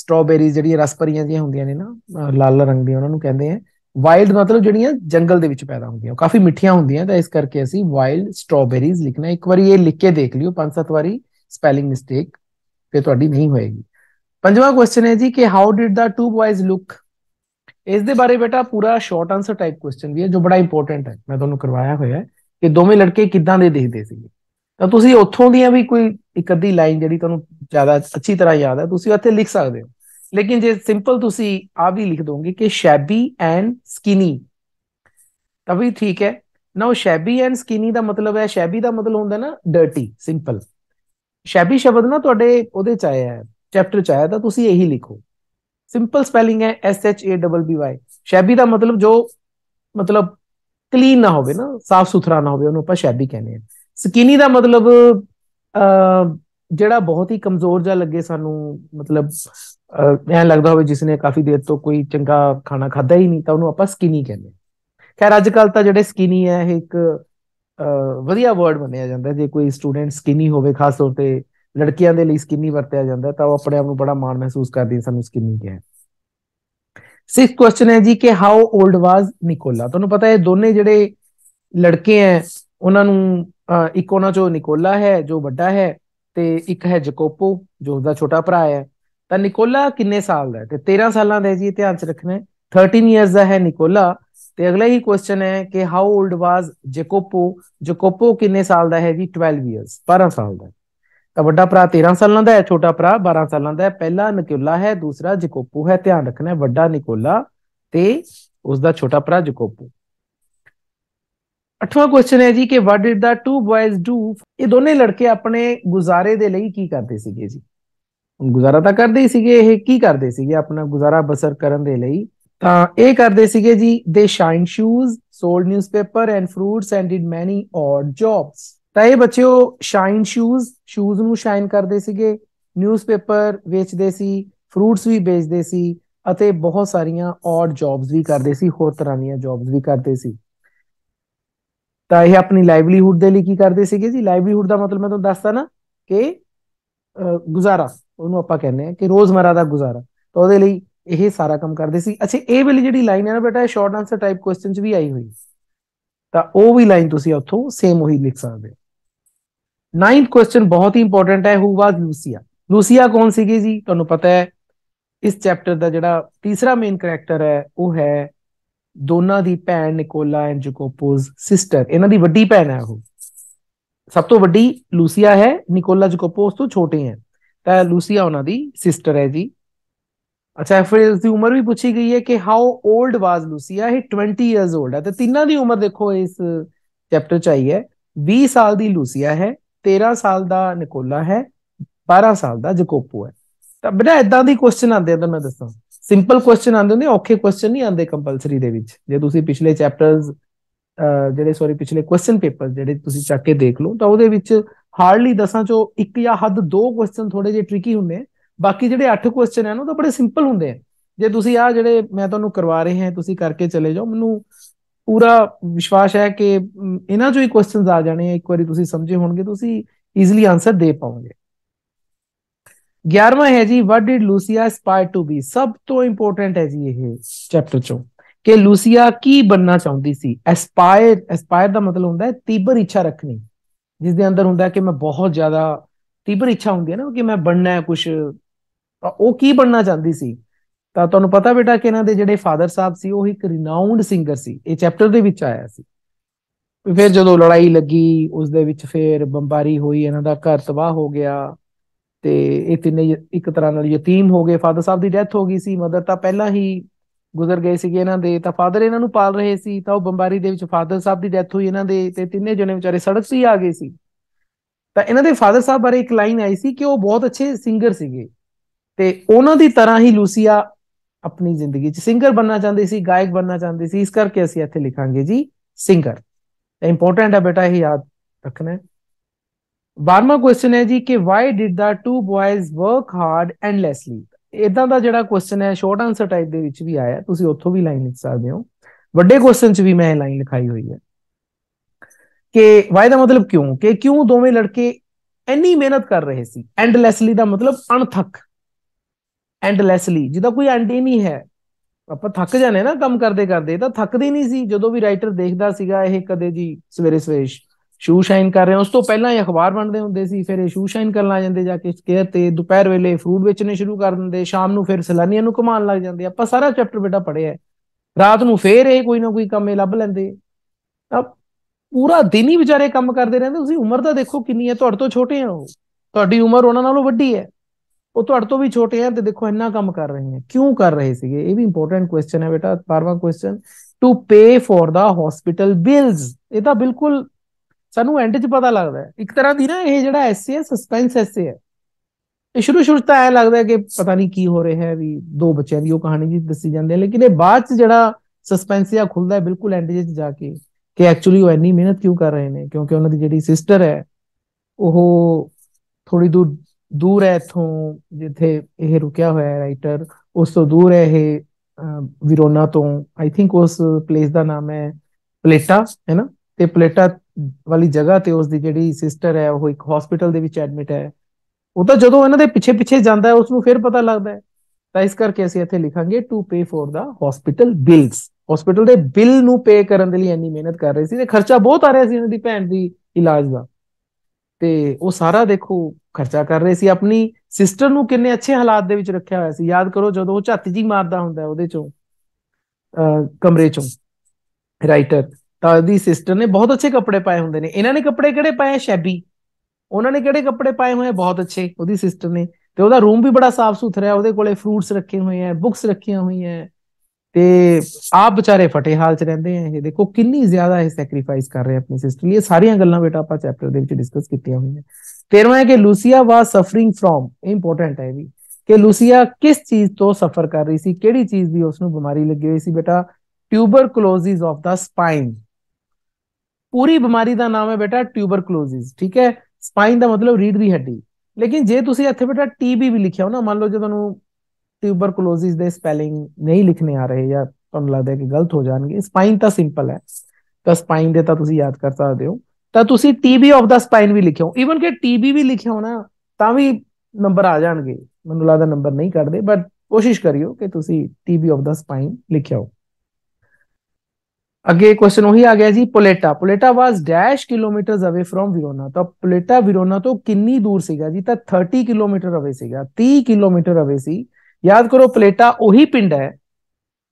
ਸਟ੍ਰਾਬੇਰੀਜ਼ ਜਿਹੜੀਆਂ ਰਸਪਰੀਆਂ ਜੀਆਂ ਹੁੰਦੀਆਂ ਨੇ ਨਾ ਲਾਲ ਰੰਗ ਦੀਆਂ ਉਹਨਾਂ ਨੂੰ ਕਹਿੰਦੇ ਆ ਵਾਈਲਡ ਮਤਲਬ ਜਿਹੜੀਆਂ ਜੰਗਲ ਦੇ ਵਿੱਚ ਪੈਦਾ ਹੁੰਦੀਆਂ ਕਾਫੀ ਮਿੱਠੀਆਂ ਹੁੰਦੀਆਂ ਤਾਂ ਇਸ ਕਰਕੇ ਅਸੀਂ ਵਾਈਲਡ ਸਟ੍ਰਾਬੇਰੀਜ਼ ਲਿਖਣਾ ਇੱਕ ਵਾਰੀ ਇਹ ਲਿਖ ਕੇ ਦੇਖ ਲਿਓ ਪੰਜ ਸੱਤ ਵਾਰੀ ਸਪੈਲਿੰਗ ਮਿਸਟੇਕ ਤੇ ਤੁਹਾਡੀ ਨਹੀਂ ਹੋਏਗੀ ਪੰਜਵਾਂ ਕੁਐਸਚਨ ਹੈ ਜੀ ਕਿ how did the two boys look ਇਸ ਦੇ ਬਾਰੇ ਬੇਟਾ ਪੂਰਾ ਸ਼ਾਰਟ ਆਨਸਰ ਟਾਈਪ ਕੁਐਸਚਨ ਵੀ ਹੈ ਜੋ ਬੜਾ ਇੰਪੋਰਟੈਂਟ ਹੈ ਮੈਂ ਤੁਹਾਨੂੰ ਕਰਵਾਇਆ ਹੋਇਆ ਹੈ ਕਿ ਦੋਵੇਂ ਲੜਕੇ ਕਿੱਦਾਂ ਦੇ ਦਿਖਦੇ ਸੀਗੇ ਤਾਂ ਤੁਸੀਂ ਉੱਥੋਂ ਦੀਆਂ ਵੀ ਕੋਈ ਇੱਕ ਅੱਧੀ ਲਾਈਨ ਜਿਹੜੀ ਤੁਹਾਨੂੰ ਜ਼ਿਆਦਾ ਅੱਛੀ ਤਰ੍ਹਾਂ ਯਾਦ ਹੈ ਤੁਸੀਂ ਉੱਥੇ ਲਿਖ ਸਕਦੇ ਹੋ ਲੇਕਿਨ ਜੇ ਸਿੰਪਲ ਤੁਸੀਂ ਆ ਵੀ ਲਿਖ ਦੋਗੇ ਕਿ ਸ਼ੈਬੀ ਐਂਡ ਸਕਿਨੀ ਤਾਂ ਵੀ ਠੀਕ ਹੈ ਨਾ ਸ਼ੈਬੀ ਐਂਡ ਸਕਿਨੀ ਦਾ ਮਤਲਬ ਹੈ ਸ਼ੈਬੀ ਦਾ ਮਤਲਬ ਹੁੰਦਾ ਨਾ ਡਰਟੀ ਸਿੰਪਲ ਸ਼ੈਬੀ ਸ਼ਬਦ ਨਾ ਤੁਹਾਡੇ ਉਹਦੇ ਚ ਆਇਆ ਹੈ ਚੈਪਟਰ ਚ ਆਇਆ ਤਾਂ ਤੁਸੀਂ ਇਹੀ ਲਿਖੋ ਸਿੰਪਲ ਸਪੈਲਿੰਗ ਹੈ S H A B B Y shabby ਦਾ ਮਤਲਬ ਜੋ ਮਤਲਬ ਕਲੀਨ ਨਾ ਹੋਵੇ ਨਾ ਸਾਫ਼ ਸੁਥਰਾ ਨਾ ਹੋਵੇ ਉਹਨੂੰ ਆਪਾਂ ਸ਼ੈਬੀ ਕਹਿੰਦੇ ਆ ਸਕਿਨੀ ਦਾ ਮਤਲਬ ਜਿਹੜਾ ਬਹੁਤ ਹੀ ਕਮਜ਼ੋਰ ਜਿਹਾ ਲੱਗੇ ਸਾਨੂੰ ਮਤਲਬ ਐ ਲੱਗਦਾ ਹੋਵੇ ਜਿਸ ਨੇ ਕਾਫੀ ਦੇਰ ਤੋਂ ਕੋਈ ਚੰਗਾ ਖਾਣਾ ਖਾਦਾ ਹੀ ਨਹੀਂ ਤਾਂ ਉਹਨੂੰ ਆਪਾਂ ਸਕਿਨੀ ਕਹਿੰਦੇ ਖੈਰ ਅੱਜ ਕੱਲ ਤਾਂ ਜਿਹੜੇ ਸਕਿਨੀ ਹੈ ਇਹ ਇੱਕ ਵਧੀਆ ਵਰਡ ਬਣਿਆ ਜਾਂਦਾ ਜੇ ਕੋਈ ਸਟੂਡੈਂਟ ਸਕਿਨੀ ਹੋਵੇ ਖਾਸ ਤੌਰ ਤੇ ਲੜਕੀਆਂ ਦੇ ਲਈ ਸਕਿਨੀ ਵਰਤਿਆ ਜਾਂਦਾ ਤਾਂ ਉਹ ਆਪਣੇ ਆਪ ਨੂੰ ਬੜਾ ਮਾਣ ਮਹਿਸੂਸ ਕਰਦੀ ਸਾਨੂੰ ਸਕਿਨੀ ਕਹਿੰਦੇ ਸਿਕਸ ਕੁਐਸਚਨ ਹੈ ਜੀ ਕਿ ਹਾਊ 올ਡ ਵਾਸ ਨਿਕੋਲਾ ਤੁਹਾਨੂੰ ਪਤਾ ਹੈ ਦੋਨੇ ਜਿਹੜੇ ਲੜਕੇ ਐ ਉਹਨਾਂ ਨੂੰ ਇੱਕ ਉਹਨਾਂ ਚੋਂ ਨਿਕੋਲਾ ਹੈ ਜੋ ਵੱਡਾ ਹੈ ਤੇ ਇੱਕ ਹੈ ਜਕੋਪੋ ਜੋ ਦਾ ਛੋਟਾ ਭਰਾ ਹੈ ਤਾਂ ਨਿਕੋਲਾ ਕਿੰਨੇ ਸਾਲ ਦਾ ਹੈ ਤੇ 13 ਸਾਲਾਂ ਦਾ ਹੈ ਜੀ ਧਿਆਨ ਚ ਰੱਖਣਾ 13 ਇਅਰਸ ਦਾ ਹੈ ਨਿਕੋਲਾ ਤੇ ਅਗਲਾ ਹੀ ਕੁਐਸਚਨ ਹੈ ਕਿ ਹਾਊ 올ਡ ਵਾਸ ਜਕੋਪੋ ਜਕੋਪੋ ਕਿੰਨੇ ਸਾਲ ਦਾ ਹੈ ਜੀ 12 ਇਅਰਸ 12 ਸਾਲ ਦਾ ਤਾਂ ਵੱਡਾ ਭਰਾ 13 ਸਾਲਾਂ ਦਾ ਹੈ ਛੋਟਾ ਭਰਾ 12 ਸਾਲਾਂ ਦਾ ਹੈ ਪਹਿਲਾ ਨਿਕੋਲਾ ਹੈ ਦੂਸਰਾ ਜਕੋਪੂ ਹੈ ਧਿਆਨ ਰੱਖਣਾ ਹੈ ਵੱਡਾ ਨਿਕੋਲਾ ਤੇ ਉਸ ਦਾ ਛੋਟਾ ਭਰਾ ਜਕੋਪੂ ਅੱਠਵਾਂ ਕੁਐਸਚਨ ਹੈ ਜੀ ਕਿ what did the two boys do ਇਹ ਦੋਨੇ ਲੜਕੇ ਆਪਣੇ ਗੁਜ਼ਾਰੇ ਦੇ ਲਈ ਕੀ ਕਰਦੇ ਸੀਗੇ ਜੀ ਉਹ ਗੁਜ਼ਾਰਾ ਤਾਂ ਕਰਦੇ ਹੀ ਸੀਗੇ ਇਹ ਕੀ ਕਰਦੇ ਸੀਗੇ ਆਪਣਾ ਗੁਜ਼ਾਰਾ ਬਸਰ ਕਰਨ ਦੇ ਲਈ ਤਾਂ ਇਹ ਕਰਦੇ ਸੀਗੇ ਜੀ they shine shoes sold newspaper and fruits and did many or jobs ਤਾਂ ਇਹ ਬੱਚਿਓ ਸ਼ਾਈਨ ਸ਼ੂਜ਼ ਸ਼ੂਜ਼ ਨੂੰ ਸ਼ਾਈਨ ਕਰਦੇ ਸੀਗੇ ਨਿਊਜ਼ਪੇਪਰ ਵੇਚਦੇ ਸੀ ਫਰੂਟਸ ਵੀ ਵੇਚਦੇ ਸੀ ਅਤੇ ਬਹੁਤ ਸਾਰੀਆਂ ਔਰ ਜੌਬਸ ਵੀ ਕਰਦੇ ਸੀ ਹੋਰ ਤਰ੍ਹਾਂ ਦੀਆਂ ਜੌਬਸ ਵੀ ਕਰਦੇ ਸੀ ਤਾਂ ਇਹ ਆਪਣੀ ਲਾਈਵਲੀਹੂਡ ਦੇ ਲਈ ਕੀ ਕਰਦੇ ਸੀਗੇ ਜੀ ਲਾਈਵਲੀਹੂਡ ਦਾ ਮਤਲਬ ਮੈਂ ਤੁਹਾਨੂੰ ਦੱਸਦਾ ਨਾ ਕਿ ਗੁਜ਼ਾਰਾ ਉਹਨੂੰ ਆਪਾਂ ਕਹਿੰਦੇ ਆ ਕਿ ਰੋਜ਼ਮਰਾ ਦਾ ਗੁਜ਼ਾਰਾ ਤਾਂ ਉਹਦੇ ਲਈ ਇਹ ਸਾਰਾ ਕੰਮ ਕਰਦੇ ਸੀ ਅੱਛਾ ਇਹ ਵਾਲੀ ਜਿਹੜੀ ਲਾਈਨ ਹੈ ਨਾ ਬੇਟਾ ਇਹ ਸ਼ਾਰਟ ਆਨਸਰ ਟਾਈਪ ਕੁਐਸਚਨ 'ਚ ਵੀ ਆਈ ਹੋਈ ਤਾਂ ਉਹ ਵੀ ਲਾਈਨ ਤੁਸੀਂ ਉੱਥੋਂ ਸੇਮ ਉਹੀ ਲਿਖ ਸਕਦੇ ਹੋ ਨਾਈਨਥ ਕੁਐਸਚਨ ਬਹੁਤ ਹੀ ਇੰਪੋਰਟੈਂਟ ਹੈ ਹੂ ਵਾਸ ਲੂਸੀਆ ਲੂਸੀਆ ਕੌਣ ਸੀਗੀ ਜੀ ਤੁਹਾਨੂੰ ਪਤਾ ਹੈ ਇਸ ਚੈਪਟਰ ਦਾ ਜਿਹੜਾ ਤੀਸਰਾ ਮੇਨ ਕੈਰੈਕਟਰ ਹੈ ਉਹ ਹੈ ਦੋਨਾਂ ਦੀ ਭੈਣ ਨਿਕੋਲਾ ਐਂਡ ਜਕੋਪੋਜ਼ ਸਿਸਟਰ ਇਹਨਾਂ ਦੀ ਵੱਡੀ ਭੈਣ ਹੈ ਉਹ ਸਭ ਤੋਂ ਵੱਡੀ ਲੂਸੀਆ ਹੈ ਨਿਕੋਲਾ ਜਕੋਪੋਜ਼ ਤੋਂ ਛੋਟੇ ਹੈ ਤਾਂ ਲੂਸੀਆ ਉਹਨਾਂ ਦੀ ਸਿਸਟਰ ਹੈ ਜੀ ਅੱਛਾ ਫਿਰ ਉਸ ਦੀ ਉਮਰ ਵੀ ਪੁੱਛੀ ਗਈ ਹੈ ਕਿ ਹਾਊ 올ਡ ਵਾਸ ਲੂਸੀਆ ਇਹ 20 ਇਅਰਸ 올ਡ ਹੈ ਤੇ ਤਿੰਨਾਂ ਦੀ ਉਮਰ ਦੇਖੋ ਇਸ ਚੈਪਟਰ ਚ ਆਈ ਹੈ 20 ਸਾਲ ਦੀ ਲੂਸੀਆ ਹੈ 13 ਸਾਲ ਦਾ ਨਿਕੋਲਾ ਹੈ 12 ਸਾਲ ਦਾ ਜਕੋਪੋ ਹੈ ਤਾਂ ਬੇਟਾ ਇਦਾਂ ਦੀ ਕੁਐਸਚਨ ਆਉਂਦੇ ਆ ਤਾਂ ਮੈਂ ਦੱਸਾਂ ਸਿੰਪਲ ਕੁਐਸਚਨ ਆਉਂਦੇ ਨੇ ਔਖੇ ਕੁਐਸਚਨ ਨਹੀਂ ਆਉਂਦੇ ਕੰਪਲਸਰੀ ਦੇ ਵਿੱਚ ਜੇ ਤੁਸੀਂ ਪਿਛਲੇ ਚੈਪਟਰਸ ਜਿਹੜੇ ਸੌਰੀ ਪਿਛਲੇ ਕੁਐਸਚਨ ਪੇਪਰ ਜਿਹੜੇ ਤੁਸੀਂ ਚੱਕ ਕੇ ਦੇਖ ਲਓ ਤਾਂ ਉਹਦੇ ਵਿੱਚ ਹਾਰਡਲੀ ਦਸਾਂ ਚੋਂ ਇੱਕ ਜਾਂ ਹੱਦ ਦੋ ਕੁਐਸਚਨ ਥੋੜੇ ਜਿਹਾ ਟ੍ਰਿਕੀ ਹੁੰਦੇ ਬਾਕੀ ਜਿਹੜੇ 8 ਕੁਐਸਚਨ ਹਨ ਉਹ ਤਾਂ ਬੜੇ ਸਿੰਪਲ ਹੁੰਦੇ ਆ ਜੇ ਤੁਸੀਂ ਆ ਜਿਹੜੇ ਮੈਂ ਤੁਹਾਨੂੰ ਕਰਵਾ ਰਹੇ ਹਾਂ ਤੁਸੀਂ ਕਰਕੇ ਚਲੇ ਜਾਓ ਮੈਨੂੰ ਪੂਰਾ ਵਿਸ਼ਵਾਸ ਹੈ ਕਿ ਇਹਨਾਂ ਜੋ ਹੀ ਕੁਐਸਚਨਸ ਆ ਜਾਣੇ ਇੱਕ ਵਾਰੀ ਤੁਸੀਂ ਸਮਝੇ ਹੋਣਗੇ ਤੁਸੀਂ ਈਜ਼ੀਲੀ ਆਨਸਰ ਦੇ ਪਾਓਗੇ 11ਵਾਂ ਹੈ ਜੀ what did Lucia aspire to be ਸਭ ਤੋਂ ਇੰਪੋਰਟੈਂਟ ਹੈ ਜੀ ਇਹ ਚੈਪਟਰ ਚੋਂ ਕਿ ਲੂਸੀਆ ਕੀ ਬੰਨਣਾ ਚਾਹੁੰਦੀ ਸੀ ਐਸਪਾਇਰ ਐਸਪਾਇਰ ਦਾ ਮਤਲਬ ਹੁੰਦਾ ਹੈ ਤੀਬਰ ਇੱਛਾ ਰੱਖਣੀ ਜਿਸ ਦੇ ਅੰਦਰ ਹੁੰਦਾ ਹੈ ਕਿ ਮੈਂ ਬਹੁਤ ਜ਼ਿਆਦਾ ਤੀਬਰ ਇੱਛਾ ਹੁੰਦੀ ਹੈ ਨਾ ਕਿ ਮੈਂ ਬਣਨਾ ਹੈ ਕੁਝ ਉਹ ਕੀ ਬਣਨਾ ਚਾਹੁੰਦੀ ਸੀ ਤਾਂ ਤੁਹਾਨੂੰ ਪਤਾ ਬੇਟਾ ਕਿ ਇਹਨਾਂ ਦੇ ਜਿਹੜੇ ਫਾਦਰ ਸਾਹਿਬ ਸੀ ਉਹ ਇੱਕ ਰਿਨਾਊਂਡ ਸਿੰਗਰ ਸੀ ਇਹ ਚੈਪਟਰ ਦੇ ਵਿੱਚ ਆਇਆ ਸੀ ਫਿਰ ਜਦੋਂ ਲੜਾਈ ਲੱਗੀ ਉਸ ਦੇ ਵਿੱਚ ਫਿਰ ਬੰਬਾਰੀ ਹੋਈ ਇਹਨਾਂ ਦਾ ਘਰ ਤਬਾਹ ਹੋ ਗਿਆ ਤੇ ਇਹ ਤਿੰਨੇ ਇੱਕ ਤਰ੍ਹਾਂ ਨਾਲ ਯਤੀਮ ਹੋ ਗਏ ਫਾਦਰ ਸਾਹਿਬ ਦੀ ਡੈਥ ਹੋ ਗਈ ਸੀ ਮਦਰ ਤਾਂ ਪਹਿਲਾਂ ਹੀ ਗੁਜ਼ਰ ਗਏ ਸੀਗੇ ਇਹਨਾਂ ਦੇ ਤਾਂ ਫਾਦਰ ਇਹਨਾਂ ਨੂੰ ਪਾਲ ਰਹੇ ਸੀ ਤਾਂ ਉਹ ਬੰਬਾਰੀ ਦੇ ਵਿੱਚ ਫਾਦਰ ਸਾਹਿਬ ਦੀ ਡੈਥ ਹੋਈ ਇਹਨਾਂ ਦੇ ਤੇ ਤਿੰਨੇ ਜਣੇ ਵਿਚਾਰੇ ਸੜਕ 'ਤੇ ਆ ਗਏ ਸੀ ਤਾਂ ਇਹਨਾਂ ਦੇ ਫਾਦਰ ਸਾਹਿਬ ਬਾਰੇ ਇੱਕ ਲਾਈਨ ਆਈ ਸੀ ਕਿ ਉਹ ਬਹੁਤ ਅੱਛੇ ਸਿੰਗਰ ਸੀਗੇ ਤੇ ਉਹਨਾਂ ਦੀ ਤਰ੍ਹਾਂ ਹੀ ਲੂਸੀਆ ਆਪਣੀ ਜ਼ਿੰਦਗੀ 'ਚ ਸਿੰਗਰ ਬੰਨਣਾ ਚਾਹੁੰਦੇ ਸੀ ਗਾਇਕ ਬੰਨਣਾ ਚਾਹੁੰਦੇ ਸੀ ਇਸ ਕਰਕੇ ਅਸੀਂ ਇੱਥੇ ਲਿਖਾਂਗੇ ਜੀ ਸਿੰਗਰ ਤੇ ਇੰਪੋਰਟੈਂਟ ਹੈ ਬੇਟਾ ਇਹ ਯਾਦ ਰੱਖਣਾ ਹੈ 12ਵਾਂ ਕੁਐਸਚਨ ਹੈ ਜੀ ਕਿ why did the two boys work hard endlessly ਇਦਾਂ ਦਾ ਜਿਹੜਾ ਕੁਐਸਚਨ ਹੈ ਸ਼ਾਰਟ ਆਨਸਰ ਟਾਈਪ ਦੇ ਵਿੱਚ ਵੀ ਆਇਆ ਤੁਸੀਂ ਉੱਥੋਂ ਵੀ ਲਾਈਨ ਲਿਖ ਸਕਦੇ ਹੋ ਵੱਡੇ ਕੁਐਸਚਨ 'ਚ ਵੀ ਮੈਂ ਇਹ ਲਾਈਨ ਲਿਖਾਈ ਹੋਈ ਹੈ ਕਿ ਵਾਈ ਦਾ ਮਤਲਬ ਕਿਉਂ ਕਿ ਕਿਉਂ ਦੋਵੇਂ ਲੜਕੇ ਇੰਨੀ ਮਿਹਨਤ ਕਰ ਰਹੇ ਸੀ ਐਂਡਲੈਸਲੀ ਦਾ ਮਤਲਬ ਅਣਥੱਕ ਐਂਡਲੈਸਲੀ ਜਿਹਦਾ ਕੋਈ ਐਂਡ ਹੀ ਨਹੀਂ ਹੈ ਆਪਾਂ ਥੱਕ ਜਾਂਦੇ ਨਾ ਕੰਮ ਕਰਦੇ ਕਰਦੇ ਇਹ ਤਾਂ ਥੱਕਦੇ ਨਹੀਂ ਸੀ ਜਦੋਂ ਵੀ ਰਾਈਟਰ ਦੇਖਦਾ ਸੀਗਾ ਇਹ ਕਦੇ ਜੀ ਸਵੇਰੇ ਸਵੇਰੇ ਸ਼ੂ ਸ਼ਾਈਨ ਕਰ ਰਹੇ ਉਸ ਤੋਂ ਪਹਿਲਾਂ ਇਹ ਅਖਬਾਰ ਬਣਦੇ ਹੁੰਦੇ ਸੀ ਫਿਰ ਇਹ ਸ਼ੂ ਸ਼ਾਈਨ ਕਰਨ ਆ ਜਾਂਦੇ ਜਾ ਕੇ ਸਕੇਅਰ ਤੇ ਦੁਪਹਿਰ ਵੇਲੇ ਫਰੂਟ ਵੇਚਣੇ ਸ਼ੁਰੂ ਕਰ ਦਿੰਦੇ ਸ਼ਾਮ ਨੂੰ ਫਿਰ ਸਲਾਨੀਆਂ ਨੂੰ ਕਮਾਣ ਲੱਗ ਜਾਂਦੇ ਆਪਾਂ ਸਾਰਾ ਚੈਪਟਰ ਬੇਟਾ ਪੜਿਆ ਰਾਤ ਨੂੰ ਫੇਰ ਇਹ ਕੋਈ ਨਾ ਕੋਈ ਕੰਮ ਲੱਭ ਲੈਂਦੇ ਤਾਂ ਪੂਰਾ ਦਿਨ ਹੀ ਵਿਚਾਰੇ ਕੰਮ ਕਰਦੇ ਰਹਿੰਦੇ ਤੁਸੀਂ ਉਮਰ ਤਾਂ ਦੇਖੋ ਕਿੰਨੀ ਹੈ ਤੁਹਾਡੇ ਤੋਂ ਛੋਟੇ ਆ ਉਹ ਤੁਹਾਡੀ ਉਮਰ ਉਹਨਾਂ ਨਾਲੋਂ ਵੱਡੀ ਹੈ ਉਹ ਤੁਹਾਡੇ ਤੋਂ ਵੀ ਛੋਟੇ ਆ ਤੇ ਦੇਖੋ ਇੰਨਾ ਕੰਮ ਕਰ ਰਹੇ ਆ ਕਿਉਂ ਕਰ ਰਹੇ ਸੀਗੇ ਇਹ ਵੀ ਇੰਪੋਰਟੈਂਟ ਕੁਐਸਚਨ ਹੈ ਬੇਟਾ ਪਾਰਵਾ question to pay for the hospital bills ਇਹ ਤਾਂ ਬਿਲਕੁਲ ਸਾਨੂੰ ਐਂਡ 'ਚ ਪਤਾ ਲੱਗਦਾ ਹੈ ਇੱਕ ਤਰ੍ਹਾਂ ਦੀ ਨਾ ਇਹ ਜਿਹੜਾ ਐਸਸੀ ਹੈ ਸਸਪੈਂਸ ਐਸਸੀ ਹੈ ਇਹ ਸ਼ੁਰੂ ਸ਼ੁਰੂ ਤਾਂ ਐ ਲੱਗਦਾ ਕਿ ਪਤਾ ਨਹੀਂ ਕੀ ਹੋ ਰਿਹਾ ਹੈ ਵੀ ਦੋ ਬੱਚਿਆਂ ਦੀ ਉਹ ਕਹਾਣੀ ਜੀ ਦੱਸੀ ਜਾਂਦੀ ਹੈ ਲੇਕਿਨ ਇਹ ਬਾਅਦ 'ਚ ਜਿਹੜਾ ਸਸਪੈਂਸ ਆ ਖੁੱਲਦਾ ਹੈ ਬਿਲਕੁਲ ਐਂਡ 'ਚ ਜਾ ਕੇ ਕਿ ਐਕਚੁਅਲੀ ਉਹ ਇੰਨੀ ਮਿਹਨਤ ਕਿਉਂ ਕਰ ਰਹੇ ਨੇ ਕਿਉਂਕਿ ਉਹਨਾਂ ਦੀ ਜਿਹੜੀ ਸਿਸਟਰ ਹੈ ਉਹ ਥੋੜੀ ਦੂਰ ਦੂਰ ਹੈ ਇਥੋਂ ਜਿੱਥੇ ਇਹ ਰੁਕਿਆ ਹੋਇਆ ਹੈ ਰਾਈਟਰ ਉਸ ਤੋਂ ਦੂਰ ਹੈ ਇਹ ਵਿਰੋਨਾ ਤੋਂ ਆਈ ਥਿੰਕ ਉਸ ਪਲੇਸ ਦਾ ਨਾਮ ਹੈ ਪਲੇਟਾ ਹੈ ਨਾ ਤੇ ਪਲੇਟਾ ਵਾਲੀ ਜਗ੍ਹਾ ਤੇ ਉਸ ਦੀ ਜਿਹੜੀ ਸਿਸਟਰ ਹੈ ਉਹ ਇੱਕ ਹਸਪੀਟਲ ਦੇ ਵਿੱਚ ਐਡਮਿਟ ਹੈ ਉਹ ਤਾਂ ਜਦੋਂ ਇਹਨਾਂ ਦੇ ਪਿੱਛੇ ਪਿੱਛੇ ਜਾਂਦਾ ਹੈ ਉਸ ਨੂੰ ਫਿਰ ਪਤਾ ਲੱਗਦਾ ਹੈ ਤਾਂ ਇਸ ਕਰਕੇ ਅਸੀਂ ਇੱਥੇ ਲਿਖਾਂਗੇ to pay for the hospital bills hospital ਦੇ ਬਿੱਲ ਨੂੰ ਪੇ ਕਰਨ ਦੇ ਲਈ ਇੰਨੀ ਮਿਹਨਤ ਕਰ ਰਹੇ ਸੀ ਤੇ ਖਰਚਾ ਬਹੁਤ ਆ ਰਿਹਾ ਸੀ ਇਹਨਾਂ ਦੀ ਭੈਣ ਦੀ ਇਲਾਜ ਦਾ ਤੇ ਉਹ ਸਾਰਾ ਦੇਖੋ ਖਰਚਾ ਕਰ ਰਹੇ ਸੀ ਆਪਣੀ ਸਿਸਟਰ ਨੂੰ ਕਿੰਨੇ ਅੱਛੇ ਹਾਲਾਤ ਦੇ ਵਿੱਚ ਰੱਖਿਆ ਹੋਇਆ ਸੀ ਯਾਦ ਕਰੋ ਜਦੋਂ ਉਹ ਝੱਤ ਜੀ ਮਾਰਦਾ ਹੁੰਦਾ ਉਹਦੇ ਚੋਂ ਕਮਰੇ ਚੋਂ ਰਾਈਟਰ ਤਾਂ ਦੀ ਸਿਸਟਰ ਨੇ ਬਹੁਤ ਅੱਛੇ ਕੱਪੜੇ ਪਾਏ ਹੁੰਦੇ ਨੇ ਇਹਨਾਂ ਨੇ ਕੱਪੜੇ ਕਿਹੜੇ ਪਾਏ ਸ਼ੈਬੀ ਉਹਨਾਂ ਨੇ ਕਿਹੜੇ ਕੱਪੜੇ ਪਾਏ ਹੋਏ ਬਹੁਤ ਅੱਛੇ ਉਹਦੀ ਸਿਸਟਰ ਨੇ ਤੇ ਉਹਦਾ ਰੂਮ ਵੀ ਬੜਾ ਸਾਫ਼ ਸੁਥਰਾ ਹੈ ਉਹਦੇ ਕੋਲੇ ਫਰੂਟਸ ਰੱਖੇ ਹੋਏ ਆ ਬੁੱਕਸ ਰੱਖੀਆਂ ਹੋਈਆਂ ਤੇ ਆਪ ਵਿਚਾਰੇ ਫਟੇ ਹਾਲ ਚ ਰਹਿੰਦੇ ਆ ਇਹ ਦੇਖੋ ਕਿੰਨੀ ਜ਼ਿਆਦਾ ਇਹ ਸੈਕਰੀਫਾਈਸ ਕਰ ਰਹੇ ਆਪਣੀ ਸਿਸਟਰ ਲਈ ਇਹ ਸਾਰੀਆਂ ਗੱਲਾਂ ਬੇਟਾ ਆਪਾਂ ਚੈਪਟਰ ਦੇ ਵਿੱਚ ਡਿਸਕਸ ਕੀਤੀਆਂ ਹੋਈਆਂ 13ਵਾਂ ਹੈ ਕਿ Lucia was suffering from important ਹੈ ਵੀ ਕਿ ਲੂਸੀਆ ਕਿਸ ਚੀਜ਼ ਤੋਂ ਸਫਰ ਕਰ ਰਹੀ ਸੀ ਕਿਹੜੀ ਚੀਜ਼ ਦੀ ਉਸ ਨੂੰ ਬਿਮਾਰੀ ਲੱਗੀ ਹੋਈ ਸੀ ਬੇਟਾ ਟਿਊਬਰਕਲੋਸਿਸ ਆਫ ਦਾ ਸਪਾਈਨ ਪੂਰੀ ਬਿਮਾਰੀ ਦਾ ਨਾਮ ਹੈ ਬੇਟਾ ਟਿਊਬਰਕਲੋਸਿਸ ਠੀਕ ਹੈ ਸਪਾਈਨ ਦਾ ਮਤਲਬ ਰੀੜ ਦੀ ਹੱਡੀ ਲੇਕਿਨ ਜੇ ਤੁਸੀਂ ਇੱਥੇ ਬੇਟਾ ਟੀਬੀ ਵੀ ਲਿਖਿਆ ਹੋ ਨਾ ਮੰਨ ਲਓ ਜੇ ਤੁਹਾਨੂੰ ਟਿਊਬਰਕਲੋਸਿਸ ਦੇ ਸਪੈਲਿੰਗ ਨਹੀਂ ਲਿਖਨੇ ਆ ਰਹੇ ਜਾਂ ਤੁਹਾਨੂੰ ਲੱਗਦਾ ਹੈ ਕਿ ਗਲਤ ਹੋ ਜਾਣਗੇ ਸਪਾਈਨ ਤਾਂ ਸਿੰਪਲ ਹੈ ਤਾਂ ਸਪਾਈਨ ਦੇ ਤਾਂ ਤੁਸੀਂ ਯਾਦ ਕਰ ਸਕਦੇ ਹੋ ਤਾਂ ਤੁਸੀਂ ਟੀਬੀ ਆਫ ਦਾ ਸਪਾਈਨ ਵੀ ਲਿਖਿਓ ਈਵਨ ਕਿ ਟੀਬੀ ਵੀ ਲਿਖਿਓ ਨਾ ਤਾਂ ਵੀ ਨੰਬਰ ਆ ਜਾਣਗੇ ਮੈਨੂੰ ਲੱਗਦਾ ਨੰਬਰ ਨਹੀਂ ਕੱਢਦੇ ਬਟ ਕੋਸ਼ਿਸ਼ ਕਰਿਓ ਕਿ ਤੁਸੀਂ ਟੀਬੀ ਆਫ ਦਾ ਸਪਾਈਨ ਲਿਖਿਓ ਅੱਗੇ ਕੁਐਸਚਨ ਉਹੀ ਆ ਗਿਆ ਜੀ Poletta Poletta was dash kilometres away from Verona ਤਾਂ ਪੋਲੇਟਾ ਵਿਰੋਨਾ ਤੋਂ ਕਿੰਨੀ ਦੂਰ ਸੀਗਾ ਜੀ ਤਾਂ 30 ਕਿਲੋਮੀਟਰ ਅਵੇ ਸੀਗਾ 30 ਕਿਲੋਮੀਟਰ ਅਵੇ ਸੀ ਯਾਦ ਕਰੋ ਪਲੇਟਾ ਉਹੀ ਪਿੰਡ ਹੈ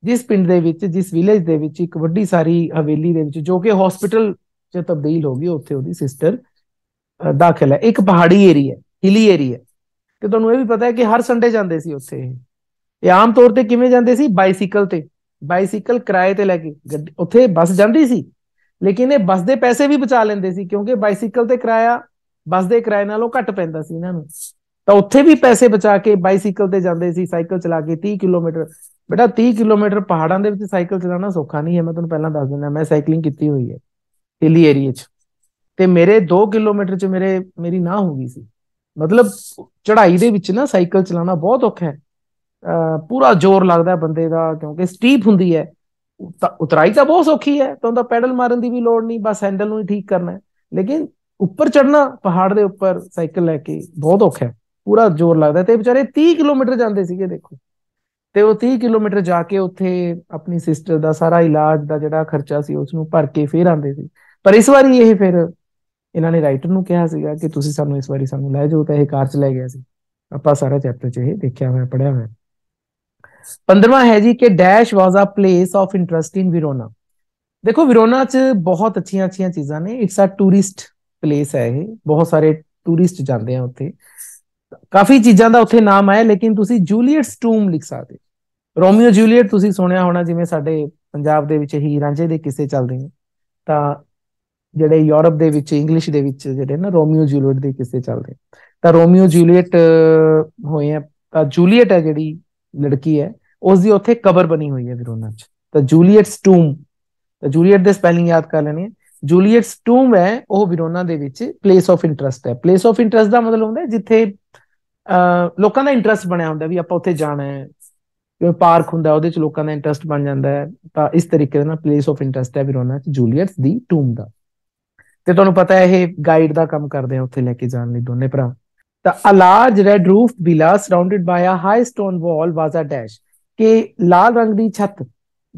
ਜਿਸ ਪਿੰਡ ਦੇ ਵਿੱਚ ਜਿਸ ਵਿਲੇਜ ਦੇ ਵਿੱਚ ਇੱਕ ਵੱਡੀ ਸਾਰੀ ਹਵੇਲੀ ਦੇ ਵਿੱਚ ਜੋ ਕਿ ਹਸਪੀਟਲ ਚ ਤਬਦੀਲ ਹੋ ਗਈ ਉੱਥੇ ਉਹਦੀ ਸਿਸਟਰ ਦਾਖਲ ਹੈ ਇੱਕ ਪਹਾੜੀ ਏਰੀਆ ਹਿਲੀ ਏਰੀਆ ਤੇ ਤੁਹਾਨੂੰ ਇਹ ਵੀ ਪਤਾ ਹੈ ਕਿ ਹਰ ਸੰਡੇ ਜਾਂਦੇ ਸੀ ਉੱਥੇ ਇਹ ਆਮ ਤੌਰ ਤੇ ਕਿਵੇਂ ਜਾਂਦੇ ਸੀ ਬਾਈਸਾਈਕਲ ਤੇ ਬਾਈਸਾਈਕਲ ਕਿਰਾਏ ਤੇ ਲੈ ਕੇ ਉੱਥੇ ਬੱਸ ਜਾਂਦੀ ਸੀ ਲੇਕਿਨ ਇਹ ਬੱਸ ਦੇ ਪੈਸੇ ਵੀ ਬਚਾ ਲੈਂਦੇ ਸੀ ਕਿਉਂਕਿ ਬਾਈਸਾਈਕਲ ਤੇ ਕਿਰਾਇਆ ਬੱਸ ਦੇ ਕਿਰਾਏ ਨਾਲੋਂ ਘੱਟ ਪੈਂਦਾ ਸੀ ਇਹਨਾਂ ਨੂੰ ਤਾਂ ਉੱਥੇ ਵੀ ਪੈਸੇ ਬਚਾ ਕੇ ਬਾਈਸਾਈਕਲ ਤੇ ਜਾਂਦੇ ਸੀ ਸਾਈਕਲ ਚਲਾ ਕੇ 30 ਕਿਲੋਮੀਟਰ ਬੇਟਾ 30 ਕਿਲੋਮੀਟਰ ਪਹਾੜਾਂ ਦੇ ਵਿੱਚ ਸਾਈਕਲ ਚਲਾਉਣਾ ਸੌਖਾ ਨਹੀਂ ਹੈ ਮੈਂ ਤੁਹਾਨੂੰ ਪਹਿਲਾਂ ਦੱਸ ਦਿੰਦਾ ਮੈਂ ਸਾਈਕਲਿੰਗ ਕੀਤੀ ਹੋਈ ਹੈ ਹਿੱਲੀ ਏਰੀਆ 'ਚ ਤੇ ਮੇਰੇ 2 ਕਿਲੋਮੀਟਰ 'ਚ ਮੇਰੇ ਮੇਰੀ ਨਾ ਹੋ ਗਈ ਸੀ ਮਤਲਬ ਚੜ੍ਹਾਈ ਦੇ ਵਿੱਚ ਨਾ ਸਾਈਕਲ ਚਲਾਉਣਾ ਬਹੁਤ ਔਖਾ ਹੈ ਪੂਰਾ ਜ਼ੋਰ ਲੱਗਦਾ ਬੰਦੇ ਦਾ ਕਿਉਂਕਿ ਸਟੀਪ ਹੁੰਦੀ ਹੈ ਉਤਰਾਈ ਤਾਂ ਬਹੁਤ ਔਖੀ ਹੈ ਤੁਹਾਨੂੰ ਤਾਂ ਪੈਡਲ ਮਾਰਨ ਦੀ ਵੀ ਲੋੜ ਨਹੀਂ ਬਸ ਹੈਂਡਲ ਨੂੰ ਹੀ ਠੀਕ ਕਰਨਾ ਹੈ ਲੇਕਿਨ ਉੱਪਰ ਚੜਨਾ ਪਹਾੜ ਦੇ ਉੱਪਰ ਸਾਈਕਲ ਲੈ ਕੇ ਬਹੁਤ ਔਖਾ ਹੈ ਪੂਰਾ ਜ਼ੋਰ ਲੱਗਦਾ ਤੇ ਵਿਚਾਰੇ 30 ਕਿਲੋਮੀਟਰ ਜਾਂਦੇ ਸੀਗੇ ਦੇਖੋ ਤੇ ਉਹ 30 ਕਿਲੋਮੀਟਰ ਜਾ ਕੇ ਉੱਥੇ ਆਪਣੀ ਸਿਸਟਰ ਦਾ ਸਾਰਾ ਇਲਾਜ ਦਾ ਜਿਹੜਾ ਖਰਚਾ ਸੀ ਉਸ ਨੂੰ ਭਰ ਕੇ ਫੇਰ ਆਂਦੇ ਸੀ ਪਰ ਇਸ ਵਾਰੀ ਇਹ ਫਿਰ ਇਹਨਾਂ ਨੇ ਰਾਈਟਰ ਨੂੰ ਕਿਹਾ ਸੀਗਾ ਕਿ ਤੁਸੀਂ ਸਾਨੂੰ ਇਸ ਵਾਰੀ ਸਾਨੂੰ ਲੈ ਜਾਓ ਤਾਂ ਇਹ ਕਾਰ ਚ ਲੈ ਗਿਆ ਸੀ ਆਪਾਂ ਸਾਰਾ ਚੈਪਟਰ ਚ ਇਹ ਦੇਖਿਆ ਹੋਇਆ ਪੜਿਆ ਹੋਇਆ 15ਵਾਂ ਹੈ ਜੀ ਕਿ dash was a place of interest in Verona ਦੇਖੋ ਵਿਰੋਨਾ ਚ ਬਹੁਤ ਅੱਛੀਆਂ ਅੱਛੀਆਂ ਚੀਜ਼ਾਂ ਨੇ ਇਟਸ ਅ ਟੂਰਿਸਟ ਪਲੇਸ ਹੈ ਇਹ ਬਹੁਤ ਸਾਰੇ ਟੂਰਿਸਟ ਜਾਂਦੇ ਆ ਉੱਥੇ ਕਾਫੀ ਚੀਜ਼ਾਂ ਦਾ ਉੱਥੇ ਨਾਮ ਆਇਆ ਲੇਕਿਨ ਤੁਸੀਂ ਜੂਲੀਅਟਸ ਟੂਮ ਲਿਖ ਸਕਦੇ ਰੋਮੀਓ ਜੂਲੀਅਟ ਤੁਸੀਂ ਸੁਣਿਆ ਹੋਣਾ ਜਿਵੇਂ ਸਾਡੇ ਪੰਜਾਬ ਦੇ ਵਿੱਚ ਹੀ ਰਾਂਝੇ ਦੇ ਕਿੱਸੇ ਚੱਲਦੇ ਨੇ ਤਾਂ ਜਿਹੜੇ ਯੂਰਪ ਦੇ ਵਿੱਚ ਇੰਗਲਿਸ਼ ਦੇ ਵਿੱਚ ਜਿਹੜੇ ਨਾ ਰੋਮੀਓ ਜੂਲੀਅਟ ਦੇ ਕਿੱਸੇ ਚੱਲਦੇ ਤਾਂ ਰੋਮੀਓ ਜੂਲੀਅਟ ਹੋਏ ਆ ਤਾਂ ਜੂਲੀਅਟ ਹੈ ਜਿਹੜੀ ਲੜਕੀ ਹੈ ਉਸ ਦੀ ਉੱਥੇ ਕਬਰ ਬਣੀ ਹੋਈ ਹੈ ਵਿਰੋਨਾ 'ਚ ਤਾਂ ਜੂਲੀਅਟਸ ਟੂਮ ਤਾਂ ਜੂਲੀਅਟ ਦੇ ਸਪੈਲਿੰਗ ਯਾਦ ਕਰ ਲੈਣੀ ਹੈ ਜੂਲੀਅਟਸ ਟੂਮ ਹੈ ਉਹ ਵਿਰੋਨਾ ਦੇ ਵਿੱਚ ਪਲੇਸ ਆਫ ਇੰਟਰਸਟ ਹੈ ਪਲੇਸ ਆਫ ਇੰਟਰਸਟ ਦਾ ਮਤਲਬ ਹੁੰਦਾ ਹੈ ਜਿੱਥੇ ਲੋਕਾਂ ਦਾ ਇੰਟਰਸਟ ਬਣਿਆ ਹੁੰਦਾ ਵੀ ਆਪਾਂ ਉੱਥੇ ਜਾਣਾ ਹੈ ਕਿਉਂ ਪਾਰਕ ਹੁੰਦਾ ਉਹਦੇ ਚ ਲੋਕਾਂ ਦਾ ਇੰਟਰਸਟ ਬਣ ਜਾਂਦਾ ਹੈ ਤਾਂ ਇਸ ਤਰੀਕੇ ਨਾਲ ਪਲੇਸ ਆਫ ਇੰਟਰਸਟ ਹੈ ਵਿਰੋਨਾ ਚ ਜੂਲੀਅਟਸ ਦੀ ਟੂਮ ਦਾ ਤੇ ਤੁਹਾਨੂੰ ਪਤਾ ਹੈ ਇਹ ਗਾਈਡ ਦਾ ਕੰਮ ਕਰਦੇ ਆ ਉੱਥੇ ਲੈ ਕੇ ਜਾਣ ਲਈ ਦੋਨੇ ਭਰਾ ਤਾਂ a large red roof villa surrounded by a high stone wall was a dash ਕਿ ਲਾਲ ਰੰਗ ਦੀ ਛੱਤ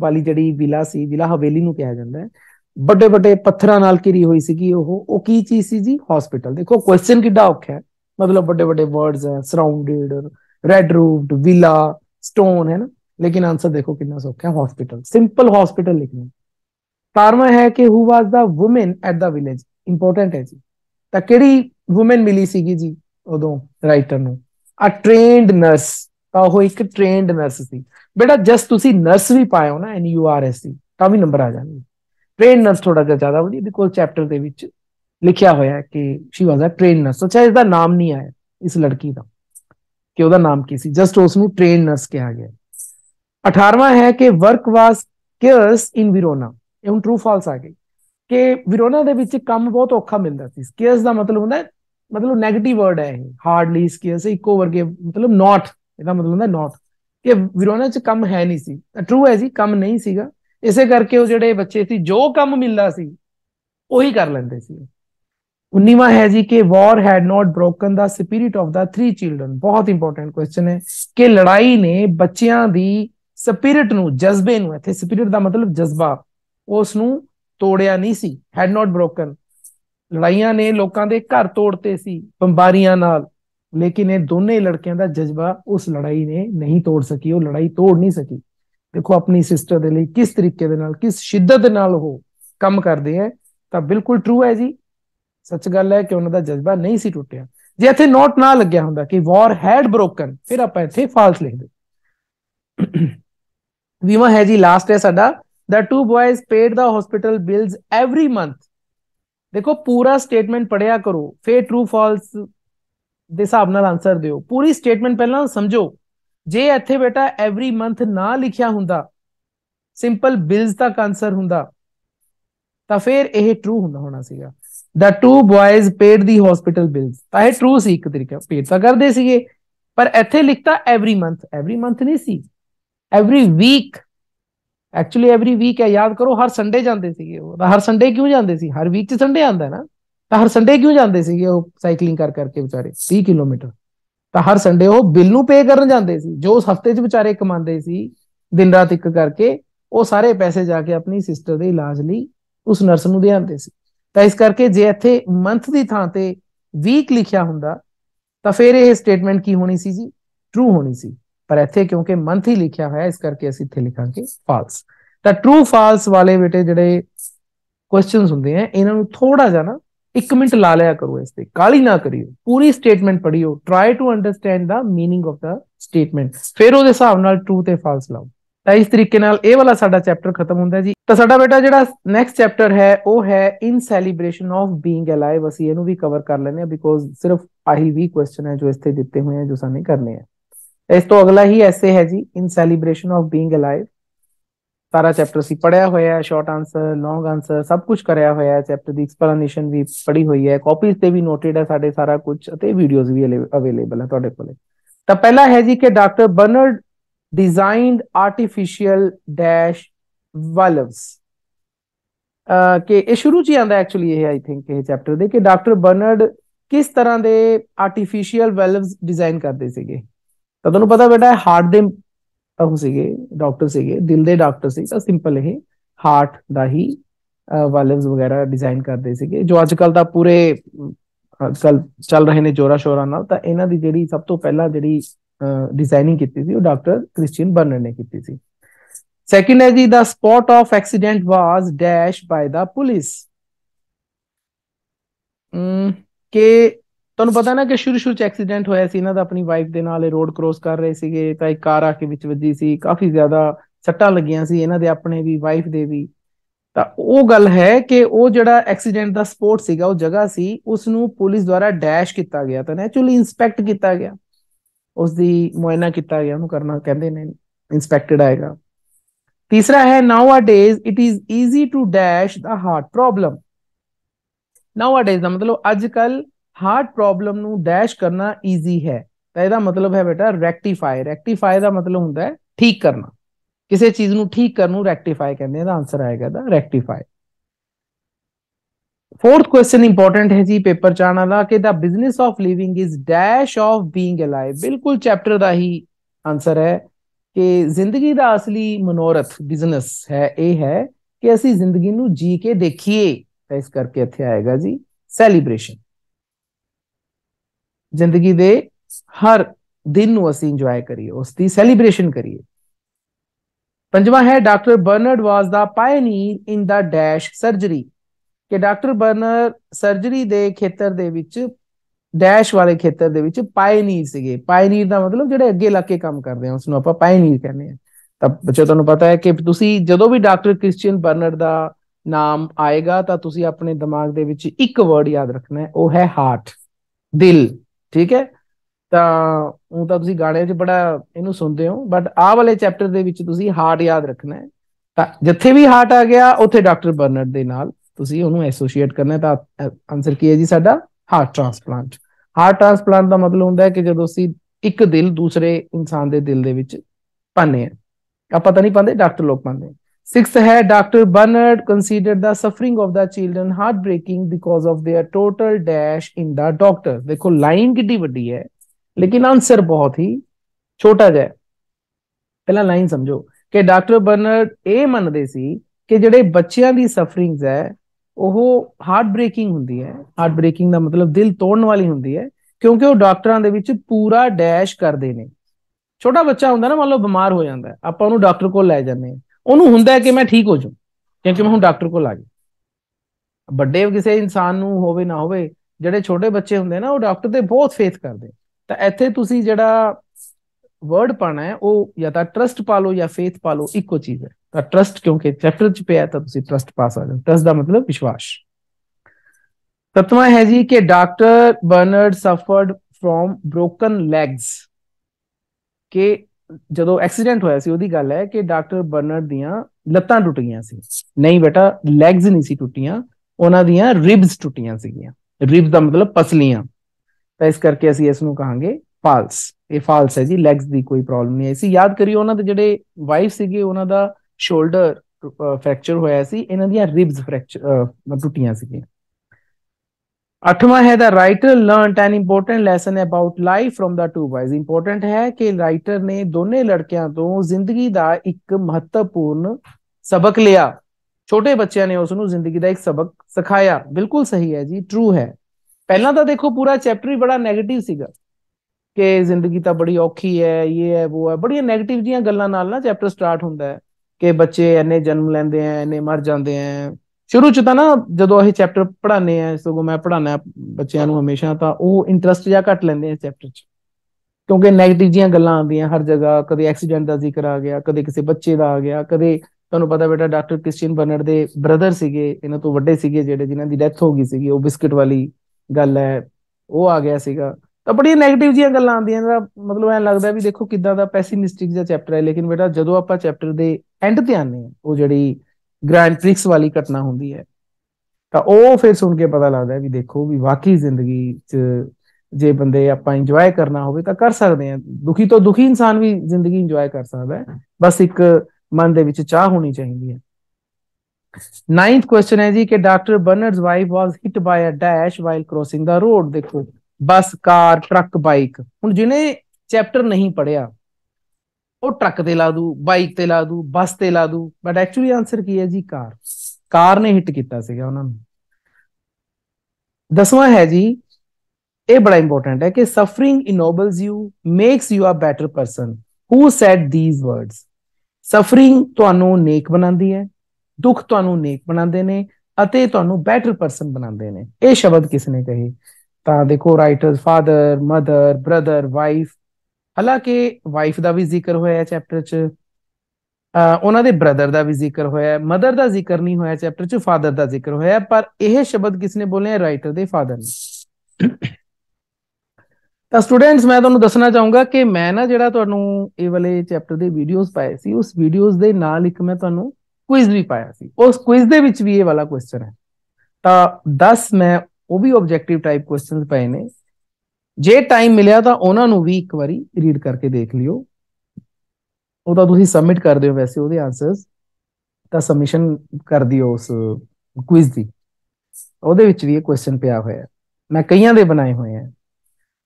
ਵਾਲੀ ਜਿਹੜੀ ਵਿਲਾ ਸੀ ਵਿਲਾ ਹਵੇਲੀ ਨੂੰ ਕਿਹਾ ਜਾਂਦਾ ਹੈ ਵੱਡੇ ਵੱਡੇ ਪੱਥਰਾਂ ਨਾਲ ਘਿਰੀ ਹੋਈ ਸੀਗੀ ਉਹ ਉਹ ਕੀ ਚੀਜ਼ ਸੀ ਜੀ ਹਸਪੀਟਲ ਦੇਖੋ ਕੁਐਸਚਨ ਕਿੱਡਾ ਔਖਾ ਹੈ ਮਤਲਬ ਵੱਡੇ ਵੱਡੇ ਵਰਡਸ ਹੈ surrounded red roofed villa stone ਹੈ ਨਾ ਲੇਕਿਨ ਆਨਸਰ ਦੇਖੋ ਕਿੰਨਾ ਸੌਖਾ ਹੈ ਹਸਪੀਟਲ ਸਿੰਪਲ ਹਸਪੀਟਲ ਲਿਖਣਾ ਤਾਰਮਾ ਹੈ ਕਿ who was the woman at the village important ਹੈ ਜੀ ਤਾਂ ਕਿਹੜੀ ਔਮਨ ਮਿਲੀ ਸੀਗੀ ਜੀ ਉਦੋਂ ਰਾਈਟਰ ਨੂੰ ਅ ਟ੍ਰੇਨਡ ਨਰਸ ਤਾਂ ਉਹ ਇੱਕ ਟ੍ਰੇਨਡ ਨਰਸ ਸੀ ਬੇਟਾ ਜਸ ਤੁਸੀਂ ਨਰਸ ਵੀ ਪਾਇਓ ਨਾ N U R S C ਤਾਂ ਵੀ ਨੰਬਰ ਆ ਜਾਣਗੇ ਟ੍ਰੇਨਡ ਨਰਸ ਥੋੜਾ ਜਿਹਾ ਜ਼ਿਆਦਾ ਵਧੀਆ ਬਿਕੋਜ਼ ਚੈਪਟਰ ਦੇ ਵਿੱਚ ਲਿਖਿਆ ਹੋਇਆ ਹੈ ਕਿ she was a train nurse ਅੱਛਾ ਇਸ ਦਾ ਨਾਮ ਨਹੀਂ ਆਇਆ ਇਸ ਲੜਕੀ ਦਾ ਕਿ ਉਹਦਾ ਨਾਮ ਕੀ ਸੀ ਜਸਟ ਉਸ ਨੂੰ ਟ੍ਰੇਨ ਨਰਸ ਕਿਹਾ ਗਿਆ 18ਵਾਂ ਹੈ ਕਿ ਵਰਕ ਵਾਸ ਕਿਅਰਸ ਇਨ ਵਿਰੋਨਾ ਇਹ ਹੁਣ ਟਰੂ ਫਾਲਸ ਆ ਗਈ ਕਿ ਵਿਰੋਨਾ ਦੇ ਵਿੱਚ ਕੰਮ ਬਹੁਤ ਔਖਾ ਮਿਲਦਾ ਸੀ ਕਿਅਰਸ ਦਾ ਮਤਲਬ ਹੁੰਦਾ ਹੈ ਮਤਲਬ 네ਗੇਟਿਵ ਵਰਡ ਹੈ ਇਹ ਹਾਰਡਲੀ ਕਿਅਰਸ ਇਕੋ ਵਰਗੇ ਮਤਲਬ ਨਾਟ ਇਹਦਾ ਮਤਲਬ ਹੁੰਦਾ ਨਾਟ ਕਿ ਵਿਰੋਨਾ 'ਚ ਕੰਮ ਹੈ ਨਹੀਂ ਸੀ ਟਰੂ ਹੈ ਜੀ ਕੰਮ ਨਹੀਂ ਸੀਗਾ ਇਸੇ ਕਰਕੇ ਉਹ ਜਿਹੜੇ ਬੱਚੇ ਸੀ ਜੋ ਕੰਮ ਮਿਲਦਾ ਸੀ ਉਹੀ ਕਰ ਲੈਂਦੇ ਸੀ 19ਵਾਂ ਹੈ ਜੀ ਕਿ war had not broken the spirit of the 3 children ਬਹੁਤ ਇੰਪੋਰਟੈਂਟ ਕੁਐਸਚਨ ਹੈ ਕਿ ਲੜਾਈ ਨੇ ਬੱਚਿਆਂ ਦੀ ਸਪਿਰਿਟ ਨੂੰ ਜਜ਼ਬੇ ਨੂੰ ਇੱਥੇ ਸਪਿਰਿਟ ਦਾ ਮਤਲਬ ਜਜ਼ਬਾ ਉਸ ਨੂੰ ਤੋੜਿਆ ਨਹੀਂ ਸੀ ਹੈਡ ਨਾਟ ਬ੍ਰੋਕਨ ਲੜਾਈਆਂ ਨੇ ਲੋਕਾਂ ਦੇ ਘਰ ਤੋੜਤੇ ਸੀ ਬੰਬਾਰੀਆਂ ਨਾਲ ਲੇਕਿਨ ਇਹ ਦੋਨੇ ਲੜਕਿਆਂ ਦਾ ਜਜ਼ਬਾ ਉਸ ਲੜਾਈ ਨੇ ਨਹੀਂ ਤੋੜ ਸਕੀ ਉਹ ਲੜਾਈ ਤੋੜ ਨਹੀਂ ਸਕੀ ਦੇਖੋ ਆਪਣੀ ਸਿਸਟਰ ਦੇ ਲਈ ਕਿਸ ਤਰੀਕੇ ਦੇ ਨਾਲ ਕਿਸ ਸ਼ਿੱਦਤ ਨਾਲ ਉਹ ਕੰਮ ਕਰਦੇ ਹੈ ਤਾਂ ਬਿਲਕੁਲ ਟਰੂ ਹੈ ਜੀ ਸੱਚ ਗੱਲ ਹੈ ਕਿ ਉਹਨਾਂ ਦਾ ਜਜ਼ਬਾ ਨਹੀਂ ਸੀ ਟੁੱਟਿਆ ਜੇ ਇੱਥੇ ਨੋਟ ਨਾ ਲੱਗਿਆ ਹੁੰਦਾ ਕਿ ਵਾਰ ਹੈਡ ਬ੍ਰੋਕਨ ਫਿਰ ਆਪਾਂ ਇੱਥੇ ਫਾਲਸ ਲਿਖਦੇ ਵੀਮਾ ਹੈ ਜੀ ਲਾਸਟ ਹੈ ਸਾਡਾ the two boys paid the hospital bills every month ਦੇਖੋ ਪੂਰਾ ਸਟੇਟਮੈਂਟ ਪੜਿਆ ਕਰੋ ਫੇਰ ਟਰੂ ਫਾਲਸ ਦੇ ਹਿਸਾਬ ਨਾਲ ਆਨਸਰ ਦਿਓ ਪੂਰੀ ਸਟੇਟਮੈਂਟ ਪਹਿਲਾਂ ਸਮਝੋ ਜੇ ਇੱਥੇ ਬੇਟਾ ਐਵਰੀ ਮੰਥ ਨਾ ਲਿਖਿਆ ਹੁੰਦਾ ਸਿੰਪਲ ਬਿਲਸ ਦਾ ਆਨਸਰ ਹੁੰਦਾ ਤਾਂ ਫਿਰ ਇਹ ਟਰੂ ਹੁੰਦਾ ਹੋਣਾ ਸੀਗਾ the two boys paid the hospital bills ਤਾਂ ਇਹ ਟਰੂ ਸੀ ਇੱਕ ਤਰੀਕਾ ਪੇਡ ਤਾਂ ਕਰਦੇ ਸੀਗੇ ਪਰ ਇੱਥੇ ਲਿਖਤਾ ਐਵਰੀ ਮੰਥ ਐਵਰੀ ਮੰਥ ਨਹੀਂ ਸੀ every week actually every week ਹੈ ਯਾਦ ਕਰੋ ਹਰ ਸੰਡੇ ਜਾਂਦੇ ਸੀਗੇ ਉਹ ਹਰ ਸੰਡੇ ਕਿਉਂ ਜਾਂਦੇ ਸੀ ਹਰ ਵੀਕ 'ਚ ਸੰਡੇ ਆਂਦਾ ਨਾ ਤਾਂ ਹਰ ਸੰਡੇ ਕਿਉਂ ਜਾਂਦੇ ਸੀਗੇ ਉਹ ਸਾਈਕਲਿੰਗ ਕਰ ਕਰਕੇ ਵਿਚਾਰੇ 30 ਕਿਲੋਮੀਟਰ ਤਾਂ ਹਰ ਸੰਡੇ ਉਹ ਬਿੱਲ ਨੂੰ ਪੇ ਕਰਨ ਜਾਂਦੇ ਸੀ ਜੋ ਹਫਤੇ 'ਚ ਵਿਚਾਰੇ ਕਮਾਉਂਦੇ ਸੀ ਦਿਨ ਰਾਤ ਇੱਕ ਕਰਕੇ ਉਹ ਸਾਰੇ ਪੈਸੇ ਜਾ ਕੇ ਆਪਣੀ ਸਿਸਟਰ ਦੇ ਇਲਾਜ ਲਈ ਉਸ ਨਰਸ ਨੂੰ ਦੇ ਆਂਦੇ ਸੀ ਤਾਂ ਇਸ ਕਰਕੇ ਜੇ ਇੱਥੇ ਮੰਥ ਦੀ ਥਾਂ ਤੇ ਵੀਕ ਲਿਖਿਆ ਹੁੰਦਾ ਤਾਂ ਫਿਰ ਇਹ ਸਟੇਟਮੈਂਟ ਕੀ ਹੋਣੀ ਸੀ ਜੀ ਟਰੂ ਹੋਣੀ ਸੀ ਪਰ ਇੱਥੇ ਕਿਉਂਕਿ ਮੰਥ ਹੀ ਲਿਖਿਆ ਹੋਇਆ ਇਸ ਕਰਕੇ ਅਸੀਂ ਇੱਥੇ ਲਿਖਾਂਗੇ ਫਾਲਸ ਤਾਂ ਟਰੂ ਫਾਲਸ ਵਾਲੇ ਬੇਟੇ ਜਿਹੜੇ ਕੁਐਸਚਨਸ ਹੁੰਦੇ ਆ ਇਹਨਾਂ ਨੂੰ ਥੋੜਾ ਜਿਹਾ ਨਾ 1 ਮਿੰਟ ਲਾ ਲਿਆ ਕਰੋ ਇਸ ਤੇ ਕਾਲੀ ਨਾ ਕਰਿਓ ਪੂਰੀ ਸਟੇਟਮੈਂਟ ਪੜ੍ਹਿਓ try to understand the meaning of the statement ਫਿਰ ਉਹਦੇ ਹਿਸਾਬ ਨਾਲ ਟਰੂ ਤੇ ਫਾਲਸ ਲਾਓ ਤਾਂ ਇਸ ਤਰੀਕੇ ਨਾਲ ਇਹ ਵਾਲਾ ਸਾਡਾ ਚੈਪਟਰ ਖਤਮ ਹੁੰਦਾ ਜੀ ਤਾਂ ਸਾਡਾ ਬੇਟਾ ਜਿਹੜਾ ਨੈਕਸਟ ਚੈਪਟਰ ਹੈ ਉਹ ਹੈ in celebration of being alive ਅਸੀਂ ਇਹਨੂੰ ਵੀ ਕਵਰ ਕਰ ਲੈਨੇ ਆ ਬਿਕੋਜ਼ ਸਿਰਫ ਆਹੀ ਵੀ ਕੁਐਸਚਨ ਹੈ ਜੋ ਇਸ ਤੇ ਦਿੱਤੇ ਹੋਏ ਆ ਜੋ ਸਾਨੂੰ ਕਰਨੇ ਆ ਇਸ ਤੋਂ ਅਗਲਾ ਹੀ ਐਸੇ ਹੈ ਜੀ in celebration of being alive ਸਾਰਾ ਚੈਪਟਰ ਸੀ ਪੜਿਆ ਹੋਇਆ ਹੈ ਸ਼ਾਰਟ ਆਨਸਰ ਲੌਂਗ ਆਨਸਰ ਸਭ ਕੁਝ ਕਰਿਆ ਹੋਇਆ ਹੈ ਚੈਪਟਰ ਦੀ ਐਕਸਪਲੇਨੇਸ਼ਨ ਵੀ ਪੜੀ ਹੋਈ ਹੈ ਕਾਪੀਜ਼ ਤੇ ਵੀ ਨੋਟਡ ਹੈ ਸਾਡੇ ਸਾਰਾ ਕੁਝ ਅਤੇ ਵੀਡੀਓਜ਼ ਵੀ ਅਵੇਲੇਬਲ ਹੈ ਤੁਹਾਡੇ ਕੋਲੇ ਤਾਂ ਪਹਿਲਾ ਹੈ ਜੀ ਕਿ doctor Barnard designed artificial dash valves ਕਿ ਇਹ ਸ਼ੁਰੂ ਚ ਹੀ ਆਂਦਾ ਐਕਚੁਅਲੀ ਇਹ ਆਈ ਥਿੰਕ ਇਹ ਚੈਪਟਰ ਦੇ ਕਿ ਡਾਕਟਰ ਬਰਨਰਡ ਕਿਸ ਤਰ੍ਹਾਂ ਦੇ ਆਰਟੀਫੀਸ਼ੀਅਲ ਵੈਲਵਸ ਡਿਜ਼ਾਈਨ ਕਰਦੇ ਸੀਗੇ ਤਾਂ ਤੁਹਾਨੂੰ ਪਤਾ ਬੇਟਾ ਹਾਰਟ ਦੇ ਉਹ ਸੀਗੇ ਡਾਕਟਰ ਸੀਗੇ ਦਿਲ ਦੇ ਡਾਕਟਰ ਸੀ ਤਾਂ ਸਿੰਪਲ ਇਹ ਹਾਰਟ ਦਾ ਹੀ ਵੈਲਵਸ ਵਗੈਰਾ ਡਿਜ਼ਾਈਨ ਕਰਦੇ ਸੀਗੇ ਜੋ ਅੱਜ ਕੱਲ ਦਾ ਪੂਰੇ ਅੱਜ ਕੱਲ ਚੱਲ ਰਹੇ ਨੇ ਜੋਰਾ ਸ਼ੋਰਾ ਨਾਲ ਤਾਂ ਇਹਨਾਂ ਦੀ ਜਿਹੜੀ ਸਭ ਤੋਂ ਪਹਿਲਾਂ ਜਿਹੜੀ ਡਿਜ਼ਾਈਨਿੰਗ ਕੀਤੀ ਸੀ ਉਹ ਡਾਕਟਰ ਕ੍ਰਿਸਚੀਅਨ ਬਰਨਰ ਨੇ ਕੀਤੀ ਸੀ ਸੈਕਿੰਡ ਹੈ ਜੀ the spot of accident was dash by the police ਕਿ ਤੁਹਾਨੂੰ ਪਤਾ ਨਾ ਕਿ ਸ਼ੁਰੂ ਸ਼ੁਰੂ ਚ ਐਕਸੀਡੈਂਟ ਹੋਇਆ ਸੀ ਇਹਨਾਂ ਦਾ ਆਪਣੀ ਵਾਈਫ ਦੇ ਨਾਲ ਇਹ ਰੋਡ ਕ੍ਰੋਸ ਕਰ ਰਹੇ ਸੀਗੇ ਤਾਂ ਇੱਕ ਕਾਰ ਆ ਕੇ ਵਿੱਚ ਵੱਜੀ ਸੀ ਕਾਫੀ ਜ਼ਿਆਦਾ ਸੱਟਾਂ ਲੱਗੀਆਂ ਸੀ ਇਹਨਾਂ ਦੇ ਆਪਣੇ ਵੀ ਵਾਈਫ ਦੇ ਵੀ ਤਾਂ ਉਹ ਗੱਲ ਹੈ ਕਿ ਉਹ ਜਿਹੜਾ ਐਕਸੀਡੈਂਟ ਦਾ ਸਪੌਟ ਸੀਗਾ ਉਹ ਜਗ੍ਹਾ ਸੀ ਉਸ ਨੂੰ ਪੁਲਿਸ ਦੁਆਰਾ ਡੈਸ਼ ਕੀਤਾ ਗਿਆ ਤਾਂ ਨੈਚੁਰਲੀ ਇਨਸਪੈਕਟ ਕੀਤਾ ਗਿਆ ਉਸ ਦੀ ਮੁਆਇਨਾ ਕੀਤਾ ਗਿਆ ਉਹਨੂੰ ਕਰਨਾ ਕਹਿੰਦੇ ਨੇ ਇਨਸਪੈਕਟਡ ਆਏਗਾ ਤੀਸਰਾ ਹੈ nowadays it is easy to dash the heart problem nowadays ਦਾ ਮਤਲਬ ਅੱਜ ਕੱਲ ਹਾਰਟ ਪ੍ਰੋਬਲਮ ਨੂੰ ਡੈਸ਼ ਕਰਨਾ ਈਜ਼ੀ ਹੈ ਤਾਂ ਇਹਦਾ ਮਤਲਬ ਹੈ ਬੇਟਾ ਰੈਕਟੀਫਾਈ ਰੈਕਟੀਫਾਈ ਦਾ ਮਤਲਬ ਹੁੰਦਾ ਹੈ ਠੀਕ ਕਰਨਾ ਕਿਸੇ ਚੀਜ਼ ਨੂੰ ਠੀਕ ਕਰਨ ਨੂੰ ਰੈਕਟੀਫਾਈ ਕਹਿੰਦੇ ਆ ਦਾ ਆਨਸਰ ਆਏਗਾ the rectify fourth question important ਹੈ ਜੀ ਪੇਪਰ ਚਾਣ ਵਾਲਾ ਕਿ the business of living is dash of being alive ਬਿਲਕੁਲ ਚੈਪਟਰ ਦਾ ਹੀ ਆਨਸਰ ਹੈ ਕਿ ਜ਼ਿੰਦਗੀ ਦਾ ਅਸਲੀ ਮਨੋਰਥ ਬਿਜ਼ਨਸ ਹੈ ਇਹ ਹੈ ਕਿ ਅਸੀਂ ਜ਼ਿੰਦਗੀ ਨੂੰ ਜੀ ਕੇ ਦੇਖੀਏ ਤਾਂ ਇਸ ਕਰਕੇ ਇੱਥੇ ਆਏਗਾ ਜੀ ਸੈਲੀਬ੍ਰੇਸ਼ਨ ਜ਼ਿੰਦਗੀ ਦੇ ਹਰ ਦਿਨ ਨੂੰ ਅਸੀਂ ਇੰਜੋਏ ਕਰੀਏ ਉਸ ਦੀ ਸੈਲੀਬ੍ਰੇਸ਼ਨ ਕਰੀਏ ਪੰਜਵਾਂ ਹੈ doctor Barnard was the pioneer in the dash surgery ਕਿ ਡਾਕਟਰ ਬਰਨਰ ਸਰਜਰੀ ਦੇ ਖੇਤਰ ਦੇ ਵਿੱਚ ਡੈਸ਼ ਵਾਲੇ ਖੇਤਰ ਦੇ ਵਿੱਚ ਪਾਇਨੀਅਰ ਸੀਗੇ ਪਾਇਨੀਅਰ ਦਾ ਮਤਲਬ ਜਿਹੜੇ ਅੱਗੇ ਲੱਗ ਕੇ ਕੰਮ ਕਰਦੇ ਆ ਉਸ ਨੂੰ ਆਪਾਂ ਪਾਇਨੀਅਰ ਕਹਿੰਦੇ ਆ ਤਾਂ ਬੱਚੇ ਤੁਹਾਨੂੰ ਪਤਾ ਹੈ ਕਿ ਤੁਸੀਂ ਜਦੋਂ ਵੀ ਡਾਕਟਰ ਕ੍ਰਿਸਚੀਅਨ ਬਰਨਰ ਦਾ ਨਾਮ ਆਏਗਾ ਤਾਂ ਤੁਸੀਂ ਆਪਣੇ ਦਿਮਾਗ ਦੇ ਵਿੱਚ ਇੱਕ ਵਰਡ ਯਾਦ ਰੱਖਣਾ ਹੈ ਉਹ ਹੈ ਹਾਰਟ ਦਿਲ ਠੀਕ ਹੈ ਤਾਂ ਉਹ ਤਾਂ ਤੁਸੀਂ ਗਾਣੇ 'ਚ ਬੜਾ ਇਹਨੂੰ ਸੁਣਦੇ ਹੋ ਬਟ ਆਹ ਵਾਲੇ ਚੈਪਟਰ ਦੇ ਵਿੱਚ ਤੁਸੀਂ ਹਾਰਟ ਯਾਦ ਰੱਖਣਾ ਹੈ ਤਾਂ ਜਿੱਥੇ ਵੀ ਹਾਰਟ ਆ ਗਿਆ ਉੱਥੇ ਡਾਕਟਰ ਬਰਨਰ ਦੇ ਨਾਲ ਤੁਸੀਂ ਉਹਨੂੰ ਐਸੋਸੀਏਟ ਕਰਨਾ ਤਾਂ ਆਨਸਰ ਕੀ ਹੈ ਜੀ ਸਾਡਾ ਹਾਰਟ ਟ੍ਰਾਂਸਪਲਾਂਟ ਹਾਰਟ ਟ੍ਰਾਂਸਪਲਾਂਟ ਦਾ ਮਤਲਬ ਹੁੰਦਾ ਹੈ ਕਿ ਜਦੋਂ ਅਸੀਂ ਇੱਕ ਦਿਲ ਦੂਸਰੇ ਇਨਸਾਨ ਦੇ ਦਿਲ ਦੇ ਵਿੱਚ ਪਾਣੇ ਆ ਆਪਾਂ ਤਾਂ ਨਹੀਂ ਪਾਉਂਦੇ ਡਾਕਟਰ ਲੋਕ ਪਾਉਂਦੇ 6th ਹੈ doctor Barnard considered the suffering of the children heart breaking because of their total dash in the doctor ਦੇਖੋ ਲਾਈਨ ਕਿੱਡੀ ਵੱਡੀ ਹੈ ਲੇਕਿਨ ਆਨਸਰ ਬਹੁਤ ਹੀ ਛੋਟਾ ਜਿਹਾ ਪਹਿਲਾਂ ਲਾਈਨ ਸਮਝੋ ਕਿ ਡਾਕਟਰ ਬਰਨਰਡ ਇਹ ਮੰਨਦੇ ਸੀ ਕਿ ਜਿਹੜੇ ਬੱਚਿਆਂ ਦੀ ਸਫਰਿੰਗਸ ਹੈ ਉਹ ਹਾਰਟ ਬ੍ਰੇਕਿੰਗ ਹੁੰਦੀ ਹੈ ਹਾਰਟ ਬ੍ਰੇਕਿੰਗ ਦਾ ਮਤਲਬ ਦਿਲ ਤੋੜਨ ਵਾਲੀ ਹੁੰਦੀ ਹੈ ਕਿਉਂਕਿ ਉਹ ਡਾਕਟਰਾਂ ਦੇ ਵਿੱਚ ਪੂਰਾ ਡੈਸ਼ ਕਰਦੇ ਨੇ ਛੋਟਾ ਬੱਚਾ ਹੁੰਦਾ ਨਾ ਮੰਨ ਲਓ ਬਿਮਾਰ ਹੋ ਜਾਂਦਾ ਹੈ ਆਪਾਂ ਉਹਨੂੰ ਡਾਕਟਰ ਕੋਲ ਲੈ ਜਾਂਦੇ ਹਾਂ ਉਹਨੂੰ ਹੁੰਦਾ ਹੈ ਕਿ ਮੈਂ ਠੀਕ ਹੋ ਜਾਵਾਂ ਕਿਉਂਕਿ ਮੈਂ ਹੁਣ ਡਾਕਟਰ ਕੋਲ ਆ ਗਿਆ ਵੱਡੇ ਕਿਸੇ ਇਨਸਾਨ ਨੂੰ ਹੋਵੇ ਨਾ ਹੋਵੇ ਜਿਹੜੇ ਛੋਟੇ ਬੱਚੇ ਹੁੰਦੇ ਨਾ ਉਹ ਡਾਕਟਰ ਤੇ ਬਹੁਤ ਫੇਥ ਕਰਦੇ ਤਾਂ ਇੱਥੇ ਤੁਸੀਂ ਜਿਹੜਾ ਵਰਡ ਪਾਣਾ ਹੈ ਉਹ ਜਾਂ ਤਾਂ ਟਰਸਟ ਪਾ ਲਓ ਜਾਂ ਫੇਥ ਪਾ ਲਓ ਇੱਕੋ ਚੀਜ਼ ਹੈ ਤਾਂ ਟਰਸਟ ਕਿਉਂਕਿ ਚੈਪਟਰ ਚ ਪਿਆ ਤਾਂ ਤੁਸੀਂ ਟਰਸਟ ਪਾ ਸਕਦੇ ਹੋ ਟਰਸਟ ਦਾ ਮਤਲਬ ਵਿਸ਼ਵਾਸ ਤਤਵਾ ਹੈ ਜੀ ਕਿ doctor Barnard suffered from broken legs ਕਿ ਜਦੋਂ ਐਕਸੀਡੈਂਟ ਹੋਇਆ ਸੀ ਉਹਦੀ ਗੱਲ ਹੈ ਕਿ ਡਾਕਟਰ ਬਰਨਰਡ ਦੀਆਂ ਲੱਤਾਂ ਟੁੱਟ ਗਈਆਂ ਸੀ ਨਹੀਂ ਬੇਟਾ ਲੈਗਸ ਨਹੀਂ ਸੀ ਟੁੱਟੀਆਂ ਉਹਨਾਂ ਦੀਆਂ ਰਿਬਸ ਟੁੱਟੀਆਂ ਸੀਗੀਆਂ ਰਿਬ ਦਾ ਮਤਲਬ ਪਸਲੀਆਂ ਤਾਂ ਇਸ ਕਰਕੇ ਅਸੀਂ ਇਸ ਨੂੰ ਕਹਾਂਗੇ ਫਾਲਸ ਇਹ ਫਾਲਸ ਹੈ ਜੀ ਲੈਗਸ ਦੀ ਕੋਈ ਪ੍ਰੋਬਲਮ ਨਹੀਂ ਐਸੀ ਸੀ ਯਾਦ ਕਰਿਓ ਉਹਨਾਂ ਦੇ ਜਿਹੜੇ ਵਾਈਫ ਸੀਗੇ ਉਹਨਾਂ ਦਾ ਸ਼ੋਲਡਰ ਫ੍ਰੈਕਚਰ ਹੋਇਆ ਸੀ ਇਹਨਾਂ ਦੀਆਂ ਰਿਬਸ ਫ੍ਰੈਕਚਰ ਟੁੱਟੀਆਂ ਸੀ ਅੱਠਵਾਂ ਹੈ the writer learned an important lesson about life from the two boys important ਹੈ ਕਿ ਰਾਈਟਰ ਨੇ ਦੋਨੇ ਲੜਕਿਆਂ ਤੋਂ ਜ਼ਿੰਦਗੀ ਦਾ ਇੱਕ ਮਹੱਤਵਪੂਰਨ ਸਬਕ ਲਿਆ ਛੋਟੇ ਬੱਚਿਆਂ ਨੇ ਉਸ ਨੂੰ ਜ਼ਿੰਦਗੀ ਦਾ ਇੱਕ ਸਬਕ ਸਿਖਾਇਆ ਬਿਲਕੁਲ ਸਹੀ ਹੈ ਜੀ ਟਰੂ ਹੈ ਪਹਿਲਾਂ ਤਾਂ ਦੇਖੋ ਪੂਰਾ ਚੈਪਟਰ ਹੀ ਬੜਾ 네ਗੇਟਿਵ ਸੀਗਾ ਕਿ ਜ਼ਿੰਦਗੀ ਤਾਂ ਬੜੀ ਔਖੀ ਹੈ ਇਹ ਹੈ ਉਹ ਹੈ ਬੜੀਆਂ 네ਗੇਟਿਵ ਜੀਆਂ ਗੱਲਾਂ ਨਾਲ ਨਾ ਚੈਪਟਰ ਸਟਾਰਟ ਹੁੰਦਾ ਹੈ ਕਿ ਬੱਚੇ ਐਨੇ ਜਨਮ ਲੈਂਦੇ ਆ ਐਨੇ ਮਰ ਜਾਂਦੇ ਆ ਸ਼ੁਰੂ ਚ ਤਾਂ ਨਾ ਜਦੋਂ ਅਸੀਂ ਚੈਪਟਰ ਪੜ੍ਹਾਨੇ ਆ ਸਗੋਂ ਮੈਂ ਪੜ੍ਹਾਣਾ ਬੱਚਿਆਂ ਨੂੰ ਹਮੇਸ਼ਾ ਤਾਂ ਉਹ ਇੰਟਰਸਟ ਜਾਂ ਘਟ ਲੈਂਦੇ ਆ ਚੈਪਟਰ ਚ ਕਿਉਂਕਿ 네ਗੇਟਿਵ ਜੀਆਂ ਗੱਲਾਂ ਆਉਂਦੀਆਂ ਹਰ ਜਗ੍ਹਾ ਕਦੇ ਐਕਸੀਡੈਂਟ ਦਾ ਜ਼ਿਕਰ ਆ ਗਿਆ ਕਦੇ ਕਿਸੇ ਬੱਚੇ ਦਾ ਆ ਗਿਆ ਕਦੇ ਤੁਹਾਨੂੰ ਪਤਾ ਬੇਟਾ ਡਾਕਟਰ ਕ੍ਰਿਸਚੀਅਨ ਬਰਨਰ ਦੇ ਬ੍ਰਦਰ ਸੀਗੇ ਇਹਨਾਂ ਤੋਂ ਵੱਡੇ ਸੀਗੇ ਜਿਹੜੇ ਜਿਨ੍ਹਾਂ ਦੀ ਡੈਥ ਹੋ ਗਈ ਸੀਗੀ ਉਹ ਬਿਸਕਟ ਵਾਲੀ ਗੱਲ ਹੈ ਉਹ ਆ ਗਿਆ ਸੀਗਾ ਤਾਂ ਬੜੀਆਂ ਨੈਗੇਟਿਵ ਜੀਆਂ ਗੱਲਾਂ ਆਉਂਦੀਆਂ ਦਾ ਮਤਲਬ ਐਂ ਲੱਗਦਾ ਵੀ ਦੇਖੋ ਕਿੱਦਾਂ ਦਾ ਪੈਸੀਮਿਸਟਿਕ ਜਿਹਾ ਚੈਪਟਰ ਹੈ ਲੇਕਿਨ ਬੇਟਾ ਜਦੋਂ ਆਪਾਂ ਚੈਪਟਰ ਦੇ ਐਂਡ ਤੇ ਆਨੇ ਆ ਉਹ ਜਿਹੜੀ ਗ੍ਰੈਂਡ ਪ੍ਰਿਕਸ ਵਾਲੀ ਘਟਨਾ ਹੁੰਦੀ ਹੈ ਤਾਂ ਉਹ ਫਿਰ ਸੁਣ ਕੇ ਪਤਾ ਲੱਗਦਾ ਵੀ ਦੇਖੋ ਵੀ ਵਾਕਈ ਜ਼ਿੰਦਗੀ 'ਚ ਜੇ ਬੰਦੇ ਆਪਾਂ ਇੰਜੋਏ ਕਰਨਾ ਹੋਵੇ ਤਾਂ ਕਰ ਸਕਦੇ ਆ ਦੁਖੀ ਤੋਂ ਦੁਖੀ ਇਨਸਾਨ ਵੀ ਜ਼ਿੰਦਗੀ ਇੰਜੋਏ ਕਰ ਸਕਦਾ ਹੈ ਬਸ ਇੱਕ ਮਨ ਦੇ ਵਿੱਚ ਚਾਹ ਹੋਣੀ ਚਾਹੀਦੀ ਹੈ 9th ਕੁਐਸਚਨ ਹੈ ਜੀ ਕਿ doctor Barnard's wife was hit by a dash while crossing the road ਦੇਖੋ ਬੱਸ ਕਾਰ ਟਰੱਕ ਬਾਈਕ ਹੁਣ ਜਿਹਨੇ ਚੈਪਟਰ ਨਹੀਂ ਪੜਿਆ ਉਹ ਟਰੱਕ ਤੇ ਲਾ ਦੂ ਬਾਈਕ ਤੇ ਲਾ ਦੂ ਬੱਸ ਤੇ ਲਾ ਦੂ ਬਟ ਐਕਚੁਅਲੀ ਆਨਸਰ ਕੀ ਹੈ ਜੀ ਕਾਰ ਕਾਰ ਨੇ ਹਿੱਟ ਕੀਤਾ ਸੀਗਾ ਉਹਨਾਂ ਨੂੰ ਦਸਵਾਂ ਹੈ ਜੀ ਇਹ ਬੜਾ ਇੰਪੋਰਟੈਂਟ ਹੈ ਕਿ suffering ennobles you makes you a better person who said these words suffering ਤੁਹਾਨੂੰ ਨੇਕ ਬਣਾਉਂਦੀ ਹੈ ਦੁੱਖ ਤੁਹਾਨੂੰ ਨੇਕ ਬਣਾਉਂਦੇ ਨੇ ਅਤੇ ਤੁਹਾਨੂੰ ਬੈਟਰ ਪਰਸਨ ਬਣਾਉਂਦੇ ਨੇ ਇਹ ਸ਼ਬਦ ਕਿਸ ਨੇ ਕਹੇ ਤਾਂ ਦੇਖੋ writer's father mother brother wife ਹਾਲਾਂਕਿ ਵਾਈਫ ਦਾ ਵੀ ਜ਼ਿਕਰ ਹੋਇਆ ਹੈ ਚੈਪਟਰ 'ਚ ਉਹਨਾਂ ਦੇ ਬ੍ਰਦਰ ਦਾ ਵੀ ਜ਼ਿਕਰ ਹੋਇਆ ਹੈ ਮਦਰ ਦਾ ਜ਼ਿਕਰ ਨਹੀਂ ਹੋਇਆ ਚੈਪਟਰ 'ਚ ਫਾਦਰ ਦਾ ਜ਼ਿਕਰ ਹੋਇਆ ਪਰ ਇਹ ਸ਼ਬਦ ਕਿਸ ਨੇ ਬੋਲੇ ਰਾਈਟਰ ਦੇ ਫਾਦਰ ਨੇ ਤਾਂ ਸਟੂਡੈਂਟਸ ਮੈਂ ਤੁਹਾਨੂੰ ਦੱਸਣਾ ਚਾਹੂੰਗਾ ਕਿ ਮੈਂ ਨਾ ਜਿਹੜਾ ਤੁਹਾਨੂੰ ਇਹ ਵਾਲੇ ਚੈਪਟਰ ਦੇ ਵੀਡੀਓਜ਼ ਪਾਏ ਸੀ ਉਸ ਵੀਡੀਓਜ਼ ਦੇ ਨਾਲ ਇੱਕ ਮੈਂ ਤੁਹਾਨੂੰ ਕੁਇਜ਼ ਵੀ ਪਾਇਆ ਸੀ ਉਸ ਕੁਇਜ਼ ਦੇ ਵਿੱਚ ਵੀ ਇਹ ਵਾਲਾ ਕੁਐਸਚਨ ਹੈ ਤਾਂ 10 ਮੈਂ ਉਹ ਵੀ ਆਬਜੈਕਟਿਵ ਟਾਈਪ ਕੁਐਸਚਨਸ ਪਏ ਨੇ ਜੇ ਟਾਈਮ ਮਿਲਿਆ ਤਾਂ ਉਹਨਾਂ ਨੂੰ ਵੀ ਇੱਕ ਵਾਰੀ ਰੀਡ ਕਰਕੇ ਦੇਖ ਲਿਓ ਉਹ ਤਾਂ ਤੁਸੀਂ ਸਬਮਿਟ ਕਰ ਦਿਓ ਵੈਸੇ ਉਹਦੇ ਆਨਸਰਸ ਤਾਂ ਸਬਮਿਸ਼ਨ ਕਰ ਦਿਓ ਉਸ ਕੁਇਜ਼ ਦੀ ਉਹਦੇ ਵਿੱਚ ਵੀ ਇਹ ਕੁਐਸਚਨ ਪਿਆ ਹੋਇਆ ਹੈ ਮੈਂ ਕਈਆਂ ਦੇ ਬਣਾਏ ਹੋਏ ਆ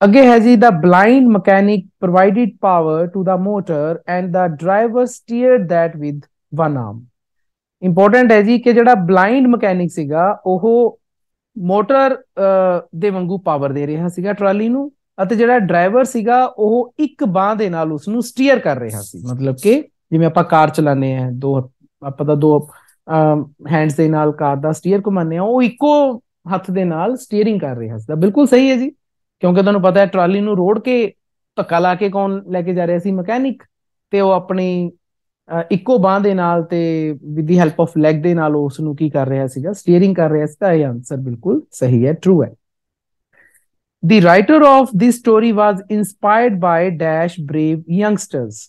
ਅੱਗੇ ਹੈ ਜੀ the blind mechanic provided power to the motor and the driver steered that with one arm important ਹੈ ਜੀ ਕਿ ਜਿਹੜਾ ਬਲਾਈਂਡ ਮਕੈਨਿਕ ਸੀਗਾ ਉਹ ਮੋਟਰ ਦੇ ਵਾਂਗੂ ਪਾਵਰ ਦੇ ਰਿਹਾ ਸੀਗਾ ਟਰਾਲੀ ਨੂੰ ਅਤੇ ਜਿਹੜਾ ਡਰਾਈਵਰ ਸੀਗਾ ਉਹ ਇੱਕ ਬਾਹ ਦੇ ਨਾਲ ਉਸ ਨੂੰ ਸਟੀਅਰ ਕਰ ਰਿਹਾ ਸੀ ਮਤਲਬ ਕਿ ਜਿਵੇਂ ਆਪਾਂ ਕਾਰ ਚਲਾਉਂਦੇ ਆ ਦੋ ਆਪਾਂ ਦਾ ਦੋ ਹੈਂਡਸ ਦੇ ਨਾਲ ਕਾਰ ਦਾ ਸਟੀਅਰ ਘੁਮਾਉਂਦੇ ਆ ਉਹ ਇੱਕੋ ਹੱਥ ਦੇ ਨਾਲ ਸਟੀਅਰਿੰਗ ਕਰ ਰਿਹਾ ਸੀ ਬਿਲਕੁਲ ਸਹੀ ਹੈ ਜੀ ਕਿਉਂਕਿ ਤੁਹਾਨੂੰ ਪਤਾ ਹੈ ਟਰਾਲੀ ਨੂੰ ਰੋੜ ਕੇ ਧੱਕਾ ਲਾ ਕੇ ਕੌਣ ਲੈ ਕੇ ਜਾ ਰਿਹਾ ਸੀ ਮਕੈਨਿਕ ਤੇ ਉਹ ਆਪਣੀ ਇੱਕੋ ਬਾਹ ਦੇ ਨਾਲ ਤੇ with the help of leg ਦੇ ਨਾਲ ਉਸ ਨੂੰ ਕੀ ਕਰ ਰਿਹਾ ਸੀਗਾ ਸਟੀering ਕਰ ਰਿਹਾ ਸੀਗਾ ਤਾਂ ਇਹ ਆਨਸਰ ਬਿਲਕੁਲ ਸਹੀ ਹੈ ਟਰੂ ਹੈ The writer of this story was inspired by dash brave youngsters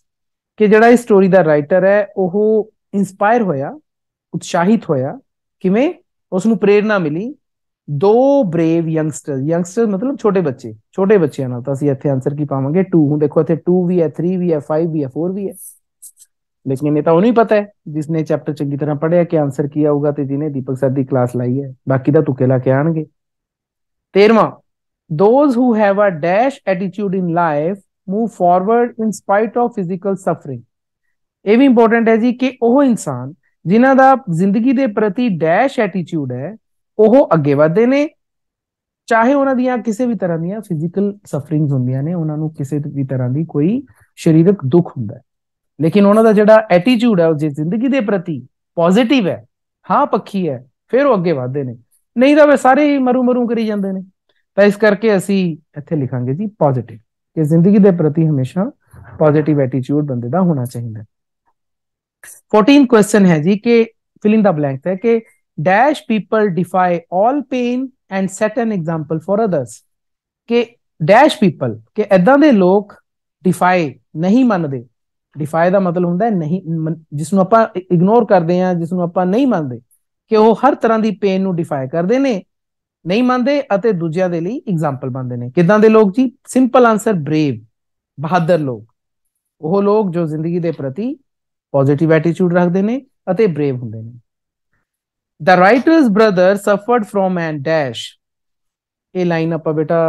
ਕਿ ਜਿਹੜਾ ਇਸ ਸਟੋਰੀ ਦਾ ਰਾਈਟਰ ਹੈ ਉਹ ਇਨਸਪਾਇਰ ਹੋਇਆ ਉਤਸ਼ਾਹਿਤ ਹੋਇਆ ਕਿਵੇਂ ਉਸ ਨੂੰ ਪ੍ਰੇਰਣਾ ਮਿਲੀ ਦੋ ਬਰੇਵ ਯੰਗਸਟਰ ਯੰਗਸਟਰ ਮਤਲਬ ਛੋਟੇ ਬੱਚੇ ਛੋਟੇ ਬੱਚਿਆਂ ਨਾਲ ਤਾਂ ਅਸੀਂ ਇੱਥੇ ਆਨਸਰ ਕੀ ਪਾਵਾਂਗੇ 2 ਹੁਣ ਦੇਖੋ ਇੱਥੇ 2 ਵੀ ਹੈ 3 ਵੀ ਹੈ 5 ਵੀ ਹੈ 4 ਵੀ ਹੈ ਲੇਕਿਨ ਇਹ ਤਾਂ ਉਹਨੂੰ ਹੀ ਪਤਾ ਹੈ ਜਿਸਨੇ ਚੈਪਟਰ ਚੰਗੀ ਤਰ੍ਹਾਂ ਪੜ੍ਹਿਆ ਕਿ ਆਨਸਰ ਕੀ ਆਊਗਾ ਤੇ ਜਿਹਨੇ ਦੀਪਕ ਸਰ ਦੀ ਕਲਾਸ ਲਈ ਹੈ ਬਾਕੀ ਦਾ ਤੁਕੇ ਲਾ ਕੇ ਆਣਗੇ 13ਵਾਂ those who have a dash attitude in life move forward in spite of physical suffering ਇਹ ਵੀ ਇੰਪੋਰਟੈਂਟ ਹੈ ਜੀ ਕਿ ਉਹ ਇਨਸਾਨ ਜਿਨ੍ਹਾਂ ਦਾ ਜ਼ਿੰਦਗੀ ਦੇ ਪ੍ਰਤੀ ਡੈਸ਼ ਐਟੀਟਿਊਡ ਹੈ ਉਹ ਅੱਗੇ ਵਧਦੇ ਨੇ ਚਾਹੇ ਉਹਨਾਂ ਦੀਆਂ ਕਿਸੇ ਵੀ ਤਰ੍ਹਾਂ ਦੀਆਂ ਫਿਜ਼ੀਕਲ ਸਫਰਿੰਗਸ ਹੁੰਦੀਆਂ ਨੇ ਉਹਨਾਂ ਨੂੰ ਕਿਸੇ ਵੀ ਤਰ੍ਹਾਂ ਦੀ ਕੋਈ ਸਰੀਰਕ ਦੁੱਖ ਹੁੰਦਾ ਹੈ ਲੇਕਿਨ ਉਹਨਾਂ ਦਾ ਜਿਹੜਾ ਐਟੀਟਿਊਡ ਹੈ ਉਹ ਜੀ ਜ਼ਿੰਦਗੀ ਦੇ ਪ੍ਰਤੀ ਪੋਜ਼ਿਟਿਵ ਹੈ ਹਾਂ ਪੱਕੀ ਹੈ ਫਿਰ ਉਹ ਅੱਗੇ ਵਧਦੇ ਨੇ ਨਹੀਂ ਤਾਂ ਵੇ ਸਾਰੇ ਹੀ ਮਰੂ ਮਰੂ ਕਰੀ ਜਾਂਦੇ ਨੇ ਤਾਂ ਇਸ ਕਰਕੇ ਅਸੀਂ ਇੱਥੇ ਲਿਖਾਂਗੇ ਜੀ ਪੋਜ਼ਿਟਿਵ ਕਿ ਜ਼ਿੰਦਗੀ ਦੇ ਪ੍ਰਤੀ ਹਮੇਸ਼ਾ ਪੋਜ਼ਿਟਿਵ ਐਟੀਟਿਊਡ ਬੰਦੇ ਦਾ ਹੋਣਾ ਚਾਹੀਦਾ 14 ਕੁਐਸਚਨ ਹੈ ਜੀ ਕਿ ਫਿਲਿੰਗ ਦਾ ਬਲੈਂਕ ਹੈ ਕਿ dash people defy all pain and set an example for others ਕਿ ਡੈਸ਼ ਪੀਪਲ ਕਿ ਐਦਾਂ ਦੇ ਲੋਕ ਡਿਫਾਈ ਨਹੀਂ ਮੰਨਦੇ ਡਿਫਾਈ ਦਾ ਮਤਲਬ ਹੁੰਦਾ ਹੈ ਨਹੀਂ ਜਿਸ ਨੂੰ ਆਪਾਂ ਇਗਨੋਰ ਕਰਦੇ ਆ ਜਿਸ ਨੂੰ ਆਪਾਂ ਨਹੀਂ ਮੰਨਦੇ ਕਿ ਉਹ ਹਰ ਤਰ੍ਹਾਂ ਦੀ ਪੇਨ ਨੂੰ ਡਿਫਾਈ ਕਰਦੇ ਨੇ ਨਹੀਂ ਮੰਨਦੇ ਅਤੇ ਦੂਜਿਆਂ ਦੇ ਲਈ ਐਗਜ਼ਾਮਪਲ ਬਣਦੇ ਨੇ ਕਿਦਾਂ ਦੇ ਲੋਕ ਜੀ ਸਿੰਪਲ ਆਨਸਰ ਬਰੇਵ ਬਹਾਦਰ ਲੋਕ ਉਹ ਲੋਕ ਜੋ ਜ਼ਿੰਦਗੀ ਦੇ ਪ੍ਰਤੀ ਪੋਜ਼ਿਟਿਵ ਐਟੀਟਿਊਡ ਰੱਖਦੇ ਨੇ ਅਤੇ ਬਰੇਵ ਹੁੰਦੇ ਨੇ the writer's brother suffered from and dash ਇਹ ਲਾਈਨ ਆਪਾਂ ਬੇਟਾ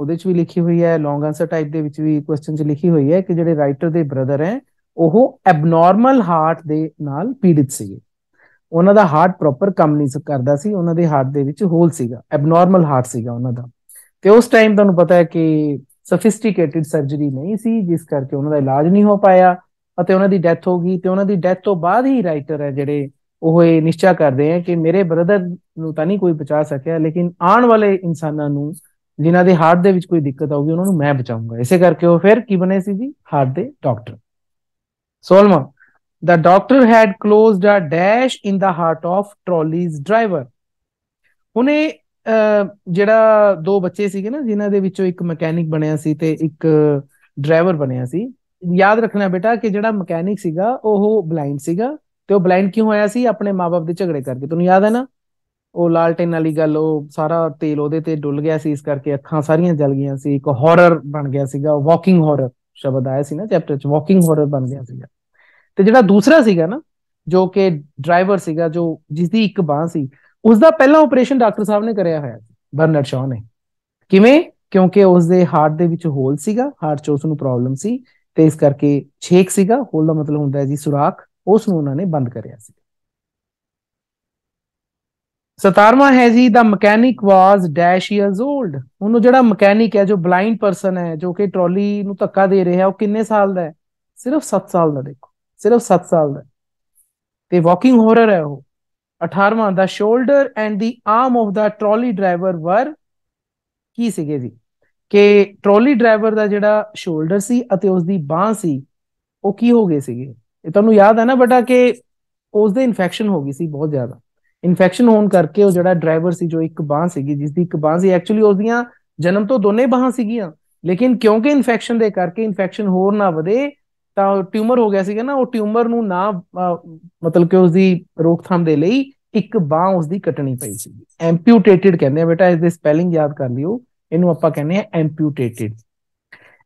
ਉਹਦੇ ਚ ਵੀ ਲਿਖੀ ਹੋਈ ਹੈ ਲੌਂਗ ਆਨਸਰ ਟਾਈਪ ਦੇ ਵਿੱਚ ਵੀ ਕੁਐਸਚਨ ਚ ਲਿਖੀ ਹੋਈ ਹੈ ਕਿ ਜਿਹੜੇ ਰਾਈਟਰ ਦੇ ਬ੍ਰਦਰ ਹੈ ਉਹ ਐਬਨੋਰਮਲ ਹਾਰਟ ਦੇ ਨਾਲ ਪੀੜਿਤ ਸੀ ਉਹਨਾਂ ਦਾ ਹਾਰਟ ਪ੍ਰੋਪਰ ਕੰਮ ਨਹੀਂ ਕਰਦਾ ਸੀ ਉਹਨਾਂ ਦੇ ਹਾਰਟ ਦੇ ਵਿੱਚ ਹੋਲ ਸੀਗਾ ਐਬਨੋਰਮਲ ਹਾਰਟ ਸੀਗਾ ਉਹਨਾਂ ਦਾ ਤੇ ਉਸ ਟਾਈਮ ਤੁਹਾਨੂੰ ਪਤਾ ਹੈ ਕਿ ਸਫਿਸਟੀਕੇਟਿਡ ਸਰਜਰੀ ਨਹੀਂ ਸੀ ਜਿਸ ਕਰਕੇ ਉਹਨਾਂ ਦਾ ਇਲਾਜ ਨਹੀਂ ਹੋ ਪਾਇਆ ਅਤੇ ਉਹਨਾਂ ਦੀ ਡੈਥ ਹੋ ਗਈ ਤੇ ਉਹਨਾਂ ਦੀ ਡੈਥ ਤੋਂ ਬਾਅਦ ਹੀ ਰਾਈਟਰ ਹੈ ਜਿਹੜੇ ਉਹ ਇਹ ਨਿਸ਼ਚਾ ਕਰਦੇ ਆ ਕਿ ਮੇਰੇ ਬ੍ਰਦਰ ਨੂੰ ਤਾਂ ਨਹੀਂ ਕੋਈ ਬਚਾ ਸਕਿਆ ਲੇਕਿਨ ਆਉਣ ਵਾਲੇ ਇਨਸਾਨਾਂ ਨੂੰ ਜਿਨ੍ਹਾਂ ਦੇ ਹਾਰਟ ਦੇ ਵਿੱਚ ਕੋਈ ਦਿੱਕਤ ਆਊਗੀ ਉਹਨਾਂ ਨੂੰ ਮੈਂ ਬਚਾਊਂਗਾ ਇਸੇ ਕਰਕੇ ਉਹ ਫਿਰ ਕੀ ਬਣੇ ਸੀ ਜੀ ਹਾਰਟ ਦੇ doctor Solomon the doctor had closed a dash in the heart of trolley's driver ਉਹਨੇ ਜਿਹੜਾ ਦੋ ਬੱਚੇ ਸੀਗੇ ਨਾ ਜਿਨ੍ਹਾਂ ਦੇ ਵਿੱਚੋਂ ਇੱਕ ਮਕੈਨਿਕ ਬਣਿਆ ਸੀ ਤੇ ਇੱਕ ਡਰਾਈਵਰ ਬਣਿਆ ਸੀ ਯਾਦ ਰੱਖਣਾ ਬੇਟਾ ਕਿ ਜਿਹੜਾ ਮਕੈਨਿਕ ਸੀਗਾ ਉਹ ਬਲਾਈਂਡ ਸੀਗਾ ਤੇ ਉਹ ਬਲਾਈਂਡ ਕਿਉਂ ਹੋਇਆ ਸੀ ਆਪਣੇ ਮਾਪੇ ਦੇ ਝਗੜੇ ਕਰਕੇ ਤੁਹਾਨੂੰ ਯਾਦ ਹੈ ਨਾ ਉਹ ਲਾਲਟੇਨ ਵਾਲੀ ਗੱਲ ਉਹ ਸਾਰਾ ਤੇਲ ਉਹਦੇ ਤੇ ਡੁੱਲ ਗਿਆ ਸੀ ਇਸ ਕਰਕੇ ਅੱਖਾਂ ਸਾਰੀਆਂ ਜਲ ਗਈਆਂ ਸੀ ਇੱਕ ਹਾਰਰ ਬਣ ਗਿਆ ਸੀਗਾ ਵਾਕਿੰਗ ਹਾਰਰ ਸ਼ਬਦ ਆਇਆ ਸੀ ਨਾ ਚੈਪਟਰ 'ਚ ਵਾਕਿੰਗ ਹਾਰਰ ਬਣ ਗਿਆ ਸੀਗਾ ਤੇ ਜਿਹੜਾ ਦੂਸਰਾ ਸੀਗਾ ਨਾ ਜੋ ਕਿ ਡਰਾਈਵਰ ਸੀਗਾ ਜੋ ਜਿਸ ਦੀ ਇੱਕ ਬਾਹ ਸੀ ਉਸ ਦਾ ਪਹਿਲਾ ਆਪਰੇਸ਼ਨ ਡਾਕਟਰ ਸਾਹਿਬ ਨੇ ਕਰਿਆ ਹੋਇਆ ਸੀ ਬਰਨਰਡ ਸ਼ਾਹ ਨੇ ਕਿਵੇਂ ਕਿਉਂਕਿ ਉਸ ਦੇ ਹਾਰਟ ਦੇ ਵਿੱਚ ਹੋਲ ਸੀਗਾ ਹਾਰਟ 'ਚ ਉਸ ਨੂੰ ਪ੍ਰੋਬਲਮ ਸੀ ਤੇ ਇਸ ਕਰਕੇ ਛੇਕ ਸੀਗਾ ਹੋਲ ਦਾ ਮਤਲਬ ਹੁੰਦਾ ਹੈ ਜੀ ਸੁਰਾਖ ਉਸ ਨੂੰ ਉਹਨਾਂ ਨੇ ਬੰਦ ਕਰਿਆ ਸੀ 17ਵਾਂ ਹੈ ਜੀ the mechanic was dash years old ਉਹਨੂੰ ਜਿਹੜਾ ਮਕੈਨਿਕ ਹੈ ਜੋ ਬਲਾਈਂਡ ਪਰਸਨ ਹੈ ਜੋ ਕਿ ਟਰਾਲੀ ਨੂੰ ਧੱਕਾ ਦੇ ਰਿਹਾ ਉਹ ਕਿੰਨੇ ਸਾਲ ਦਾ ਹੈ ਸਿਰਫ 7 ਸਾਲ ਦਾ ਦੇਖੋ ਸਿਰਫ 7 ਸਾਲ ਦਾ ਤੇ ਵਾਕਿੰਗ ਹੋਰਰ ਹੈ ਉਹ 18ਵਾਂ the shoulder and the arm of the trolley driver were ਕੀ ਸੀਗੇ ਜੀ ਕਿ ਟਰਾਲੀ ਡਰਾਈਵਰ ਦਾ ਜਿਹੜਾ ਸ਼ੋਲਡਰ ਸੀ ਅਤੇ ਉਸ ਦੀ ਬਾਹ ਸੀ ਉਹ ਕੀ ਹੋ ਗਏ ਸੀਗੇ ਇਹ ਤੁਹਾਨੂੰ ਯਾਦ ਹੈ ਨਾ ਬਟਾ ਕਿ ਉਸ ਦੇ ਇਨਫੈਕਸ਼ਨ ਹੋ ਗਈ ਸੀ ਬਹੁਤ ਜ਼ਿਆਦਾ ਇਨਫੈਕਸ਼ਨ ਹੋਣ ਕਰਕੇ ਉਹ ਜਿਹੜਾ ਡਰਾਈਵਰ ਸੀ ਜੋ ਇੱਕ ਬਾਹ ਸੀਗੀ ਜਿਸ ਦੀ ਇੱਕ ਬਾਹ ਸੀ ਐਕਚੁਅਲੀ ਉਸ ਦੀਆਂ ਜਨਮ ਤੋਂ ਦੋਨੇ ਬਾਹਾਂ ਸੀਗੀਆਂ ਲੇਕਿਨ ਕਿਉਂਕਿ ਇਨਫੈਕਸ਼ਨ ਦੇ ਕਰਕੇ ਇਨਫੈਕਸ਼ਨ ਹੋਰ ਨਾ ਵਧੇ ਤਾਂ ਟਿਊਮਰ ਹੋ ਗਿਆ ਸੀਗਾ ਨਾ ਉਹ ਟਿਊਮਰ ਨੂੰ ਨਾ ਮਤਲਬ ਕਿ ਉਸ ਦੀ ਰੋਕਥਾਮ ਦੇ ਲਈ ਇੱਕ ਬਾਹ ਉਸ ਦੀ ਕੱਟਣੀ ਪਈ ਸੀ ਐਂਪਿਊਟੇਟਿਡ ਕਹਿੰਦੇ ਆ ਬੇਟਾ ਇਸ ਦੇ ਸਪੈਲਿੰਗ ਯਾਦ ਕਰ ਲਿਓ ਇਹਨੂੰ ਆਪਾਂ ਕਹਿੰਦੇ ਆ amputated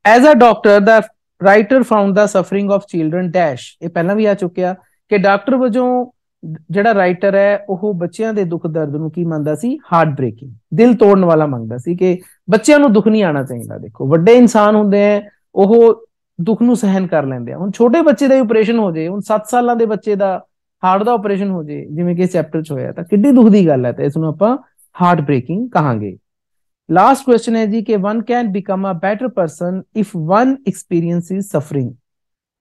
as a doctor the writer found the suffering of children dash ਇਹ ਪਹਿਲਾਂ ਵੀ ਆ ਚੁੱਕਿਆ ਕਿ ਡਾਕਟਰ ਵਜੋਂ ਜਿਹੜਾ ਰਾਈਟਰ ਹੈ ਉਹ ਬੱਚਿਆਂ ਦੇ ਦੁੱਖ ਦਰਦ ਨੂੰ ਕੀ ਮੰਨਦਾ ਸੀ ਹਾਰਟ ਬ੍ਰੇਕਿੰਗ ਦਿਲ ਤੋੜਨ ਵਾਲਾ ਮੰਨਦਾ ਸੀ ਕਿ ਬੱਚਿਆਂ ਨੂੰ ਦੁੱਖ ਨਹੀਂ ਆਣਾ ਚਾਹੀਦਾ ਦੇਖੋ ਵੱਡੇ ਇਨਸਾਨ ਹੁੰਦੇ ਆ ਉਹ ਦੁੱਖ ਨੂੰ ਸਹਿਨ ਕਰ ਲੈਂਦੇ ਆ ਹੁਣ ਛੋਟੇ ਬੱਚੇ ਦਾ ਆਪਰੇਸ਼ਨ ਹੋ ਜੇ ਹੁਣ 7 ਸਾਲਾਂ ਦੇ ਬੱਚੇ ਦਾ ਹਾਰਟ ਦਾ ਆਪਰੇਸ਼ਨ ਹੋ ਜੇ ਜਿਵੇਂ ਕਿ ਇਸ ਚੈਪਟਰ 'ਚ ਹੋਇਆ ਤਾਂ ਕਿੰਨੀ ਦੁੱਖ ਦੀ ਗੱਲ ਹੈ ਤੇ ਇਸ ਨੂੰ ਆਪਾਂ ਹਾਰਟ ਬ੍ਰੇਕਿੰਗ ਕਹਾਂਗੇ ਲਾਸਟ ਕੁਐਸਚਨ ਹੈ ਜੀ ਕਿ one can become a better person if one experiences suffering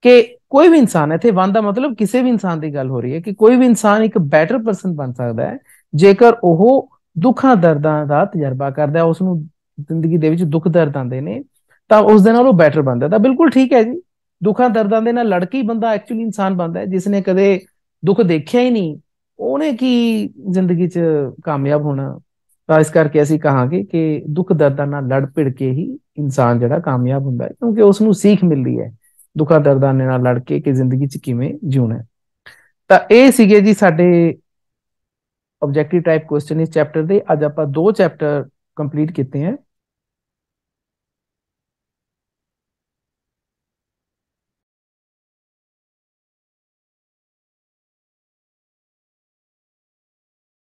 ਕਿ ਕੋਈ ਵੀ ਇਨਸਾਨ ਇੱਥੇ ਵਨ ਦਾ ਮਤਲਬ ਕਿਸੇ ਵੀ ਇਨਸਾਨ ਦੀ ਗੱਲ ਹੋ ਰਹੀ ਹੈ ਕਿ ਕੋਈ ਵੀ ਇਨਸਾਨ ਇੱਕ ਬੈਟਰ ਪਰਸਨ ਬਣ ਸਕਦਾ ਹੈ ਜੇਕਰ ਉਹ ਦੁੱਖਾਂ ਦਰਦਾਂ ਦਾ ਤਜਰਬਾ ਕਰਦਾ ਹੈ ਉਸ ਨੂੰ ਜ਼ਿੰਦਗੀ ਦੇ ਵਿੱਚ ਦੁੱਖ ਦਰਦ ਆਉਂਦੇ ਨੇ ਤਾਂ ਉਸ ਦੇ ਨਾਲ ਉਹ ਬੈਟਰ ਬਣਦਾ ਤਾਂ ਬਿਲਕੁਲ ਠੀਕ ਹੈ ਜੀ ਦੁੱਖਾਂ ਦਰਦਾਂ ਦੇ ਨਾਲ ਲੜਕੀ ਬੰਦਾ ਐਕਚੁਅਲੀ ਇਨਸਾਨ ਬਣਦਾ ਹੈ ਜਿਸ ਨੇ ਕਦੇ ਦੁੱਖ ਦੇਖਿਆ ਹੀ ਨਹੀਂ ਉਹਨੇ ਕੀ ਜ਼ਿੰਦਗੀ 'ਚ ਕਾਮਯਾਬ ਹੋਣਾ ਤਾਂ ਇਸ ਕਰਕੇ ਅਸੀਂ ਕਹਾਂਗੇ ਕਿ ਦੁੱਖ ਦਰਦਾਂ ਨਾਲ ਲੜ ਭਿੜ ਕੇ ਹੀ ਇਨਸਾਨ ਜਿਹੜਾ ਕਾਮਯਾਬ ਹੁੰਦਾ ਹੈ ਕਿਉਂਕਿ ਉਸ ਨੂੰ ਸਿੱਖ ਮਿਲਦੀ ਹੈ ਦੁੱਖਾਂ ਦਰਦਾਂ ਨਾਲ ਲੜ ਕੇ ਕਿ ਜ਼ਿੰਦਗੀ 'ਚ ਕਿਵੇਂ ਜਿਉਣਾ ਤਾਂ ਇਹ ਸੀਗੇ ਜੀ ਸਾਡੇ ਆਬਜੈਕਟਿਵ ਟਾਈਪ ਕੁਐਸਚਨ ਇਸ ਚੈਪਟਰ ਦੇ ਅੱਜ ਆਪਾਂ ਦੋ ਚੈਪਟਰ ਕੰਪਲੀਟ ਕੀਤੇ ਹਨ